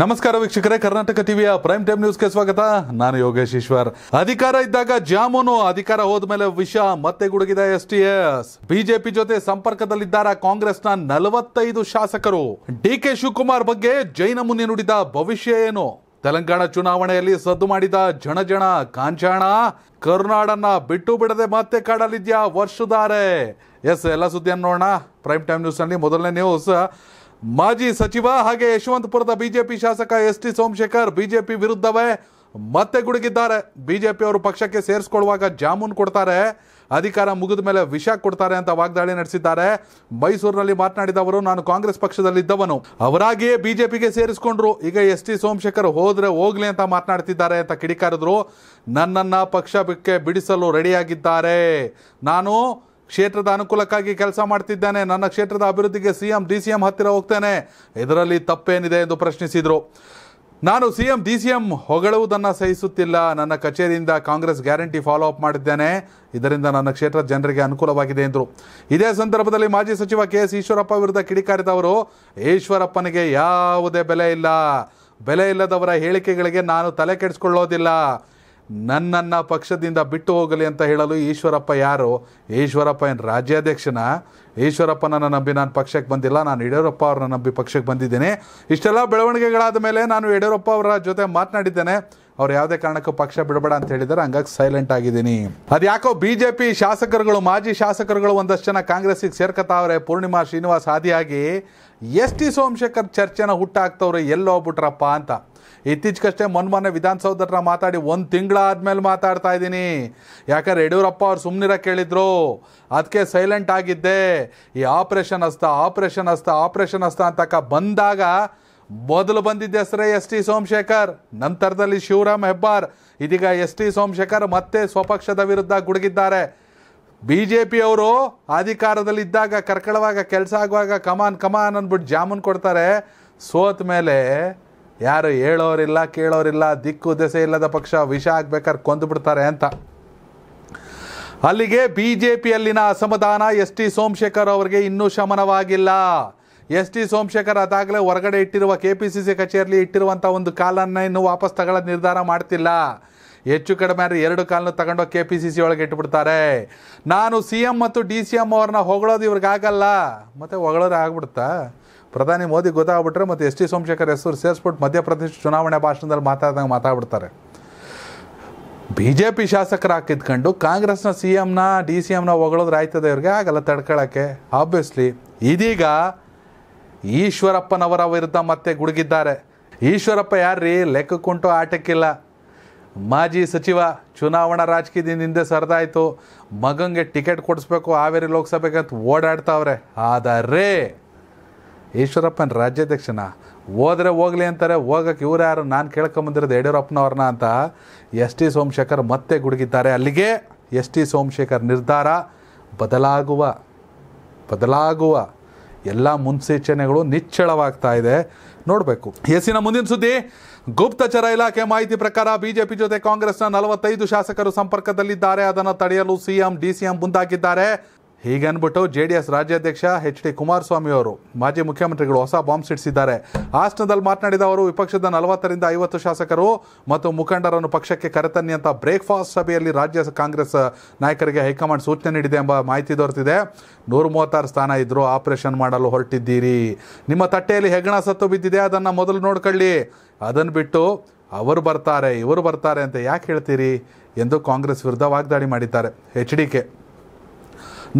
ನಮಸ್ಕಾರ ವೀಕ್ಷಕರೇ ಕರ್ನಾಟಕ ಟಿವಿಯ ಪ್ರೈಮ್ ಟೈಮ್ ನ್ಯೂಸ್ಗೆ ಸ್ವಾಗತ ನಾನು ಯೋಗೇಶ್ ಈಶ್ವರ್ ಅಧಿಕಾರ ಇದ್ದಾಗ ಜಾಮೂನು ಅಧಿಕಾರ ಮೇಲೆ ವಿಷ ಮತ್ತೆ ಗುಡುಗಿದೆ ಎಸ್ ಟಿ ಎಸ್ ಬಿಜೆಪಿ ಜೊತೆ ಸಂಪರ್ಕದಲ್ಲಿದ್ದಾರೆ ಕಾಂಗ್ರೆಸ್ನ ನಲವತ್ತೈದು ಶಾಸಕರು ಡಿ ಕೆ ಶಿವಕುಮಾರ್ ಬಗ್ಗೆ ಜೈನ ಮುನಿ ನುಡಿದ ಭವಿಷ್ಯ ಏನು ತೆಲಂಗಾಣ ಚುನಾವಣೆಯಲ್ಲಿ ಸದ್ದು ಮಾಡಿದ ಜನಜಣ ಕಾಂಚಾಣ ಕರುನಾಡನ್ನ ಬಿಟ್ಟು ಬಿಡದೆ ಮತ್ತೆ ಕಾಡಲಿದ್ಯಾ ವರ್ಷದಾರೆ ಎಸ್ ಎಲ್ಲ ಸುದ್ದಿಯನ್ನು ನೋಡೋಣ ಪ್ರೈಮ್ ಟೈಮ್ ನ್ಯೂಸ್ ನಲ್ಲಿ ಮೊದಲನೇ ನ್ಯೂಸ್ ಮಾಜಿ ಸಚಿವ ಹಾಗೆ ಯಶವಂತಪುರದ ಬಿಜೆಪಿ ಶಾಸಕ ಎಸ್ ಟಿ ಸೋಮಶೇಖರ್ ಬಿಜೆಪಿ ವಿರುದ್ಧವೇ ಮತ್ತೆ ಗುಡುಗಿದ್ದಾರೆ ಬಿಜೆಪಿ ಅವರು ಪಕ್ಷಕ್ಕೆ ಸೇರಿಸ್ಕೊಳ್ಳುವಾಗ ಜಾಮೂನ್ ಕೊಡ್ತಾರೆ ಅಧಿಕಾರ ಮುಗಿದ ಮೇಲೆ ವಿಷ ಕೊಡ್ತಾರೆ ಅಂತ ವಾಗ್ದಾಳಿ ನಡೆಸಿದ್ದಾರೆ ಮೈಸೂರಿನಲ್ಲಿ ಮಾತನಾಡಿದ ಅವರು ನಾನು ಕಾಂಗ್ರೆಸ್ ಪಕ್ಷದಲ್ಲಿದ್ದವನು ಅವರಾಗಿಯೇ ಬಿಜೆಪಿಗೆ ಸೇರಿಸ್ಕೊಂಡ್ರು ಈಗ ಎಸ್ ಟಿ ಸೋಮಶೇಖರ್ ಹೋದ್ರೆ ಹೋಗ್ಲಿ ಅಂತ ಮಾತನಾಡ್ತಿದ್ದಾರೆ ಅಂತ ಕಿಡಿಕಾರಿದ್ರು ನನ್ನನ್ನು ಪಕ್ಷಕ್ಕೆ ಬಿಡಿಸಲು ರೆಡಿಯಾಗಿದ್ದಾರೆ ನಾನು ಕ್ಷೇತ್ರದ ಅನುಕೂಲಕ್ಕಾಗಿ ಕೆಲಸ ಮಾಡ್ತಿದ್ದೇನೆ ನನ್ನ ಕ್ಷೇತ್ರದ ಅಭಿವೃದ್ಧಿಗೆ ಸಿಎಂ ಡಿ ಸಿ ಎಂ ಹತ್ತಿರ ಹೋಗ್ತೇನೆ ಇದರಲ್ಲಿ ತಪ್ಪೇನಿದೆ ಎಂದು ಪ್ರಶ್ನಿಸಿದರು ನಾನು ಸಿಎಂ ಡಿ ಸಿ ಎಂ ಹೊಗಳುವುದನ್ನು ಸಹಿಸುತ್ತಿಲ್ಲ ನನ್ನ ಕಚೇರಿಯಿಂದ ಕಾಂಗ್ರೆಸ್ ಗ್ಯಾರಂಟಿ ಫಾಲೋ ಅಪ್ ಮಾಡಿದ್ದೇನೆ ಇದರಿಂದ ನನ್ನ ಕ್ಷೇತ್ರದ ಜನರಿಗೆ ಅನುಕೂಲವಾಗಿದೆ ಎಂದರು ಇದೇ ಸಂದರ್ಭದಲ್ಲಿ ಮಾಜಿ ಸಚಿವ ಕೆ ಎಸ್ ಈಶ್ವರಪ್ಪ ವಿರುದ್ಧ ಕಿಡಿಕಾರಿದವರು ಈಶ್ವರಪ್ಪನಿಗೆ ಯಾವುದೇ ಬೆಲೆ ಇಲ್ಲ ಬೆಲೆ ಇಲ್ಲದವರ ಹೇಳಿಕೆಗಳಿಗೆ ನಾನು ತಲೆ ಕೆಡಿಸ್ಕೊಳ್ಳೋದಿಲ್ಲ ನನ್ನನ್ನು ಪಕ್ಷದಿಂದ ಬಿಟ್ಟು ಹೋಗಲಿ ಅಂತ ಹೇಳಲು ಈಶ್ವರಪ್ಪ ಯಾರು ಈಶ್ವರಪ್ಪ ಏನು ರಾಜ್ಯಾಧ್ಯಕ್ಷನ ಈಶ್ವರಪ್ಪನನ್ನು ನಂಬಿ ನಾನು ಪಕ್ಷಕ್ಕೆ ಬಂದಿಲ್ಲ ನಾನು ಯಡಿಯೂರಪ್ಪ ಅವ್ರನ್ನ ನಂಬಿ ಪಕ್ಷಕ್ಕೆ ಬಂದಿದ್ದೇನೆ ಇಷ್ಟೆಲ್ಲ ಬೆಳವಣಿಗೆಗಳಾದ ಮೇಲೆ ನಾನು ಯಡಿಯೂರಪ್ಪ ಅವರ ಜೊತೆ ಮಾತನಾಡಿದ್ದೇನೆ ಅವ್ರು ಯಾವುದೇ ಕಾರಣಕ್ಕೂ ಪಕ್ಷ ಬಿಡಬೇಡ ಅಂತ ಹೇಳಿದರೆ ಹಂಗಾಗಿ ಸೈಲೆಂಟ್ ಆಗಿದ್ದೀನಿ ಅದು ಯಾಕೋ ಬಿ ಜೆ ಪಿ ಶಾಸಕರುಗಳು ಮಾಜಿ ಶಾಸಕರುಗಳು ಒಂದಷ್ಟು ಜನ ಕಾಂಗ್ರೆಸ್ಸಿಗೆ ಸೇರ್ಕತಾವ್ರೆ ಪೂರ್ಣಿಮಾ ಶ್ರೀನಿವಾಸ್ ಆದಿಯಾಗಿ ಎಸ್ ಟಿ ಸೋಮಶೇಖರ್ ಚರ್ಚೆನ ಹುಟ್ಟಾಕ್ತವ್ರೆ ಎಲ್ಲೋಗ್ಬಿಟ್ರಪ್ಪ ಅಂತ ಇತ್ತೀಚೆಗಷ್ಟೇ ಮೊನ್ನೆ ವಿಧಾನಸೌಧ ಹತ್ರ ಮಾತಾಡಿ ಒಂದು ತಿಂಗಳ ಆದಮೇಲೆ ಮಾತಾಡ್ತಾ ಇದ್ದೀನಿ ಯಾಕಂದ್ರೆ ಯಡಿಯೂರಪ್ಪ ಅವ್ರು ಸುಮ್ಮನಿರ ಕೇಳಿದ್ರು ಅದಕ್ಕೆ ಸೈಲೆಂಟ್ ಆಗಿದ್ದೆ ಈ ಆಪ್ರೇಷನ್ ಹಸ್ತ ಆಪ್ರೇಷನ್ ಹಸ್ತ ಆಪ್ರೇಷನ್ ಹಸ್ತ ಅಂತಕ್ಕ ಬಂದಾಗ ಮೊದಲು ಬಂದಿದ್ದ ಹೆಸರೇ ಎಸ್ ಟಿ ಸೋಮಶೇಖರ್ ನಂತರದಲ್ಲಿ ಶಿವರಾಮ್ ಹೆಬ್ಬಾರ್ ಇದೀಗ ಎಸ್ ಟಿ ಸೋಮಶೇಖರ್ ಮತ್ತೆ ಸ್ವಪಕ್ಷದ ವಿರುದ್ಧ ಗುಡುಗಿದ್ದಾರೆ ಬಿ ಜೆ ಪಿ ಅವರು ಅಧಿಕಾರದಲ್ಲಿದ್ದಾಗ ಕರ್ಕಳವಾಗ ಕೆಲಸ ಆಗುವಾಗ ಕಮಾನ್ ಕಮಾನ್ ಅಂದ್ಬಿಟ್ಟು ಜಾಮೂನು ಕೊಡ್ತಾರೆ ಸೋತ ಮೇಲೆ ಯಾರು ಹೇಳೋರಿಲ್ಲ ಕೇಳೋರಿಲ್ಲ ದಿಕ್ಕು ದೆಸೆ ಇಲ್ಲದ ಪಕ್ಷ ವಿಷ ಆಗ್ಬೇಕಾದ್ರೆ ಕೊಂದು ಬಿಡ್ತಾರೆ ಅಂತ ಅಲ್ಲಿಗೆ ಬಿ ಜೆ ಪಿಯಲ್ಲಿನ ಅಸಮಾಧಾನ ಎಸ್ ಟಿ ಸೋಮಶೇಖರ್ ಅವರಿಗೆ ಇನ್ನೂ ಶಮನವಾಗಿಲ್ಲ ಎಸ್ ಟಿ ಸೋಮಶೇಖರ್ ಅದಾಗಲೇ ಹೊರಗಡೆ ಇಟ್ಟಿರುವ ಕೆ ಪಿ ಸಿ ಸಿ ಕಚೇರಿಯಲ್ಲಿ ಇಟ್ಟಿರುವಂಥ ಒಂದು ಕಾಲನ್ನು ಇನ್ನೂ ವಾಪಸ್ ತಗೊಳ್ಳೋದು ನಿರ್ಧಾರ ಮಾಡ್ತಿಲ್ಲ ಹೆಚ್ಚು ಕಡಿಮೆ ಆದ್ರೆ ಎರಡು ಕಾಲನ್ನು ತಗೊಂಡು ಕೆ ಪಿ ಸಿ ಸಿ ಒಳಗೆ ಇಟ್ಬಿಡ್ತಾರೆ ನಾನು ಸಿ ಎಮ್ ಮತ್ತು ಡಿ ಸಿ ಎಮ್ ಅವ್ರನ್ನ ಹೊಗಳೋದು ಇವ್ರಿಗಾಗಲ್ಲ ಮತ್ತು ಹೊಗಳೋದು ಆಗ್ಬಿಡ್ತಾ ಪ್ರಧಾನಿ ಮೋದಿ ಗೊತ್ತಾಗ್ಬಿಟ್ರೆ ಮತ್ತು ಎಸ್ ಟಿ ಸೋಮಶೇಖರ್ ಹೆಸರು ಸೇರಿಸ್ಬಿಟ್ಟು ಮಧ್ಯಪ್ರದೇಶ ಚುನಾವಣೆ ಭಾಷಣದಲ್ಲಿ ಮಾತಾಡಿದಂಗೆ ಮಾತಾಡ್ಬಿಡ್ತಾರೆ ಬಿ ಜೆ ಪಿ ಶಾಸಕರು ಹಾಕಿದ್ಕೊಂಡು ಕಾಂಗ್ರೆಸ್ನ ಸಿ ಎಮ್ನ ಡಿ ಸಿ ಎಮ್ನ ಹೊಗಳೋದ್ರೆ ಆಯ್ತದೆ ಇವ್ರಿಗೆ ಆಗಲ್ಲ ತಡ್ಕೊಳ್ಳೋಕ್ಕೆ ಆಬ್ವಿಯಸ್ಲಿ ಇದೀಗ ಈಶ್ವರಪ್ಪನವರ ವಿರುದ್ಧ ಮತ್ತೆ ಗುಡುಗಿದ್ದಾರೆ ಈಶ್ವರಪ್ಪ ಯಾರ್ರೀ ಲೆಕ್ಕಕ್ಕುಂಟು ಆಟಕ್ಕಿಲ್ಲ ಮಾಜಿ ಸಚಿವ ಚುನಾವಣಾ ರಾಜಕೀಯದಿಂದ ಹಿಂದೆ ಸರಿದಾಯಿತು ಮಗಂಗೆ ಟಿಕೆಟ್ ಕೊಡಿಸ್ಬೇಕು ಹಾವೇರಿ ಲೋಕಸಭೆಗೆ ಅಂತ ಓಡಾಡ್ತಾವ್ರೆ ಆದರೆ ಈಶ್ವರಪ್ಪನ ರಾಜ್ಯಾಧ್ಯಕ್ಷನ ಹೋದರೆ ಹೋಗಲಿ ಅಂತಾರೆ ಹೋಗಕ್ಕೆ ಇವರು ಯಾರು ನಾನು ಕೇಳ್ಕೊಂಬಂದಿರೋದು ಯಡಿಯೂರಪ್ಪನವ್ರನ್ನ ಅಂತ ಎಸ್ ಟಿ ಸೋಮಶೇಖರ್ ಮತ್ತೆ ಗುಡುಗಿದ್ದಾರೆ ಅಲ್ಲಿಗೆ ಎಸ್ ಟಿ ಸೋಮಶೇಖರ್ ನಿರ್ಧಾರ ಬದಲಾಗುವ ಬದಲಾಗುವ ಎಲ್ಲ ಮುನ್ಸೂಚನೆಗಳು ನಿಚ್ಚಳವಾಗ್ತಾ ಇದೆ ನೋಡಬೇಕು ಎಸ್ಸಿನ ಮುಂದಿನ ಸುದ್ದಿ ಗುಪ್ತಚರ ಇಲಾಖೆ ಮಾಹಿತಿ ಪ್ರಕಾರ ಬಿಜೆಪಿ ಜೊತೆ ಕಾಂಗ್ರೆಸ್ನ ನಲವತ್ತೈದು ಶಾಸಕರು ಸಂಪರ್ಕದಲ್ಲಿದ್ದಾರೆ ಅದನ್ನು ತಡೆಯಲು ಸಿಎಂ ಡಿಸಿಎಂ ಮುಂದಾಗಿದ್ದಾರೆ ಹೀಗೆ ಅಂದ್ಬಿಟ್ಟು ಜೆ ಡಿ ಎಸ್ ರಾಜ್ಯಾಧ್ಯಕ್ಷ ಎಚ್ ಡಿ ಕುಮಾರಸ್ವಾಮಿ ಅವರು ಮಾಜಿ ಮುಖ್ಯಮಂತ್ರಿಗಳು ಹೊಸ ಬಾಂಬ್ ಸಿಡಿಸಿದ್ದಾರೆ ಹಾಸನದಲ್ಲಿ ಮಾತನಾಡಿದ ಅವರು ವಿಪಕ್ಷದ ನಲವತ್ತರಿಂದ ಐವತ್ತು ಶಾಸಕರು ಮತ್ತು ಮುಖಂಡರನ್ನು ಪಕ್ಷಕ್ಕೆ ಕರೆತನ್ನಿ ಅಂತ ಬ್ರೇಕ್ಫಾಸ್ಟ್ ಸಭೆಯಲ್ಲಿ ರಾಜ್ಯ ಕಾಂಗ್ರೆಸ್ ನಾಯಕರಿಗೆ ಹೈಕಮಾಂಡ್ ಸೂಚನೆ ನೀಡಿದೆ ಎಂಬ ಮಾಹಿತಿ ದೊರೆತಿದೆ ನೂರ ಮೂವತ್ತಾರು ಸ್ಥಾನ ಇದ್ದರೂ ಆಪರೇಷನ್ ಮಾಡಲು ಹೊರಟಿದ್ದೀರಿ ನಿಮ್ಮ ತಟ್ಟೆಯಲ್ಲಿ ಹೆಗಣ ಸತ್ತು ಬಿದ್ದಿದೆ ಅದನ್ನು ಮೊದಲು ನೋಡ್ಕೊಳ್ಳಿ ಅದನ್ನು ಬಿಟ್ಟು ಅವರು ಬರ್ತಾರೆ ಇವರು ಬರ್ತಾರೆ ಅಂತ ಯಾಕೆ ಹೇಳ್ತೀರಿ ಎಂದು ಕಾಂಗ್ರೆಸ್ ವಿರುದ್ಧ ವಾಗ್ದಾಳಿ ಮಾಡಿದ್ದಾರೆ ಎಚ್ ಡಿ ಕೆ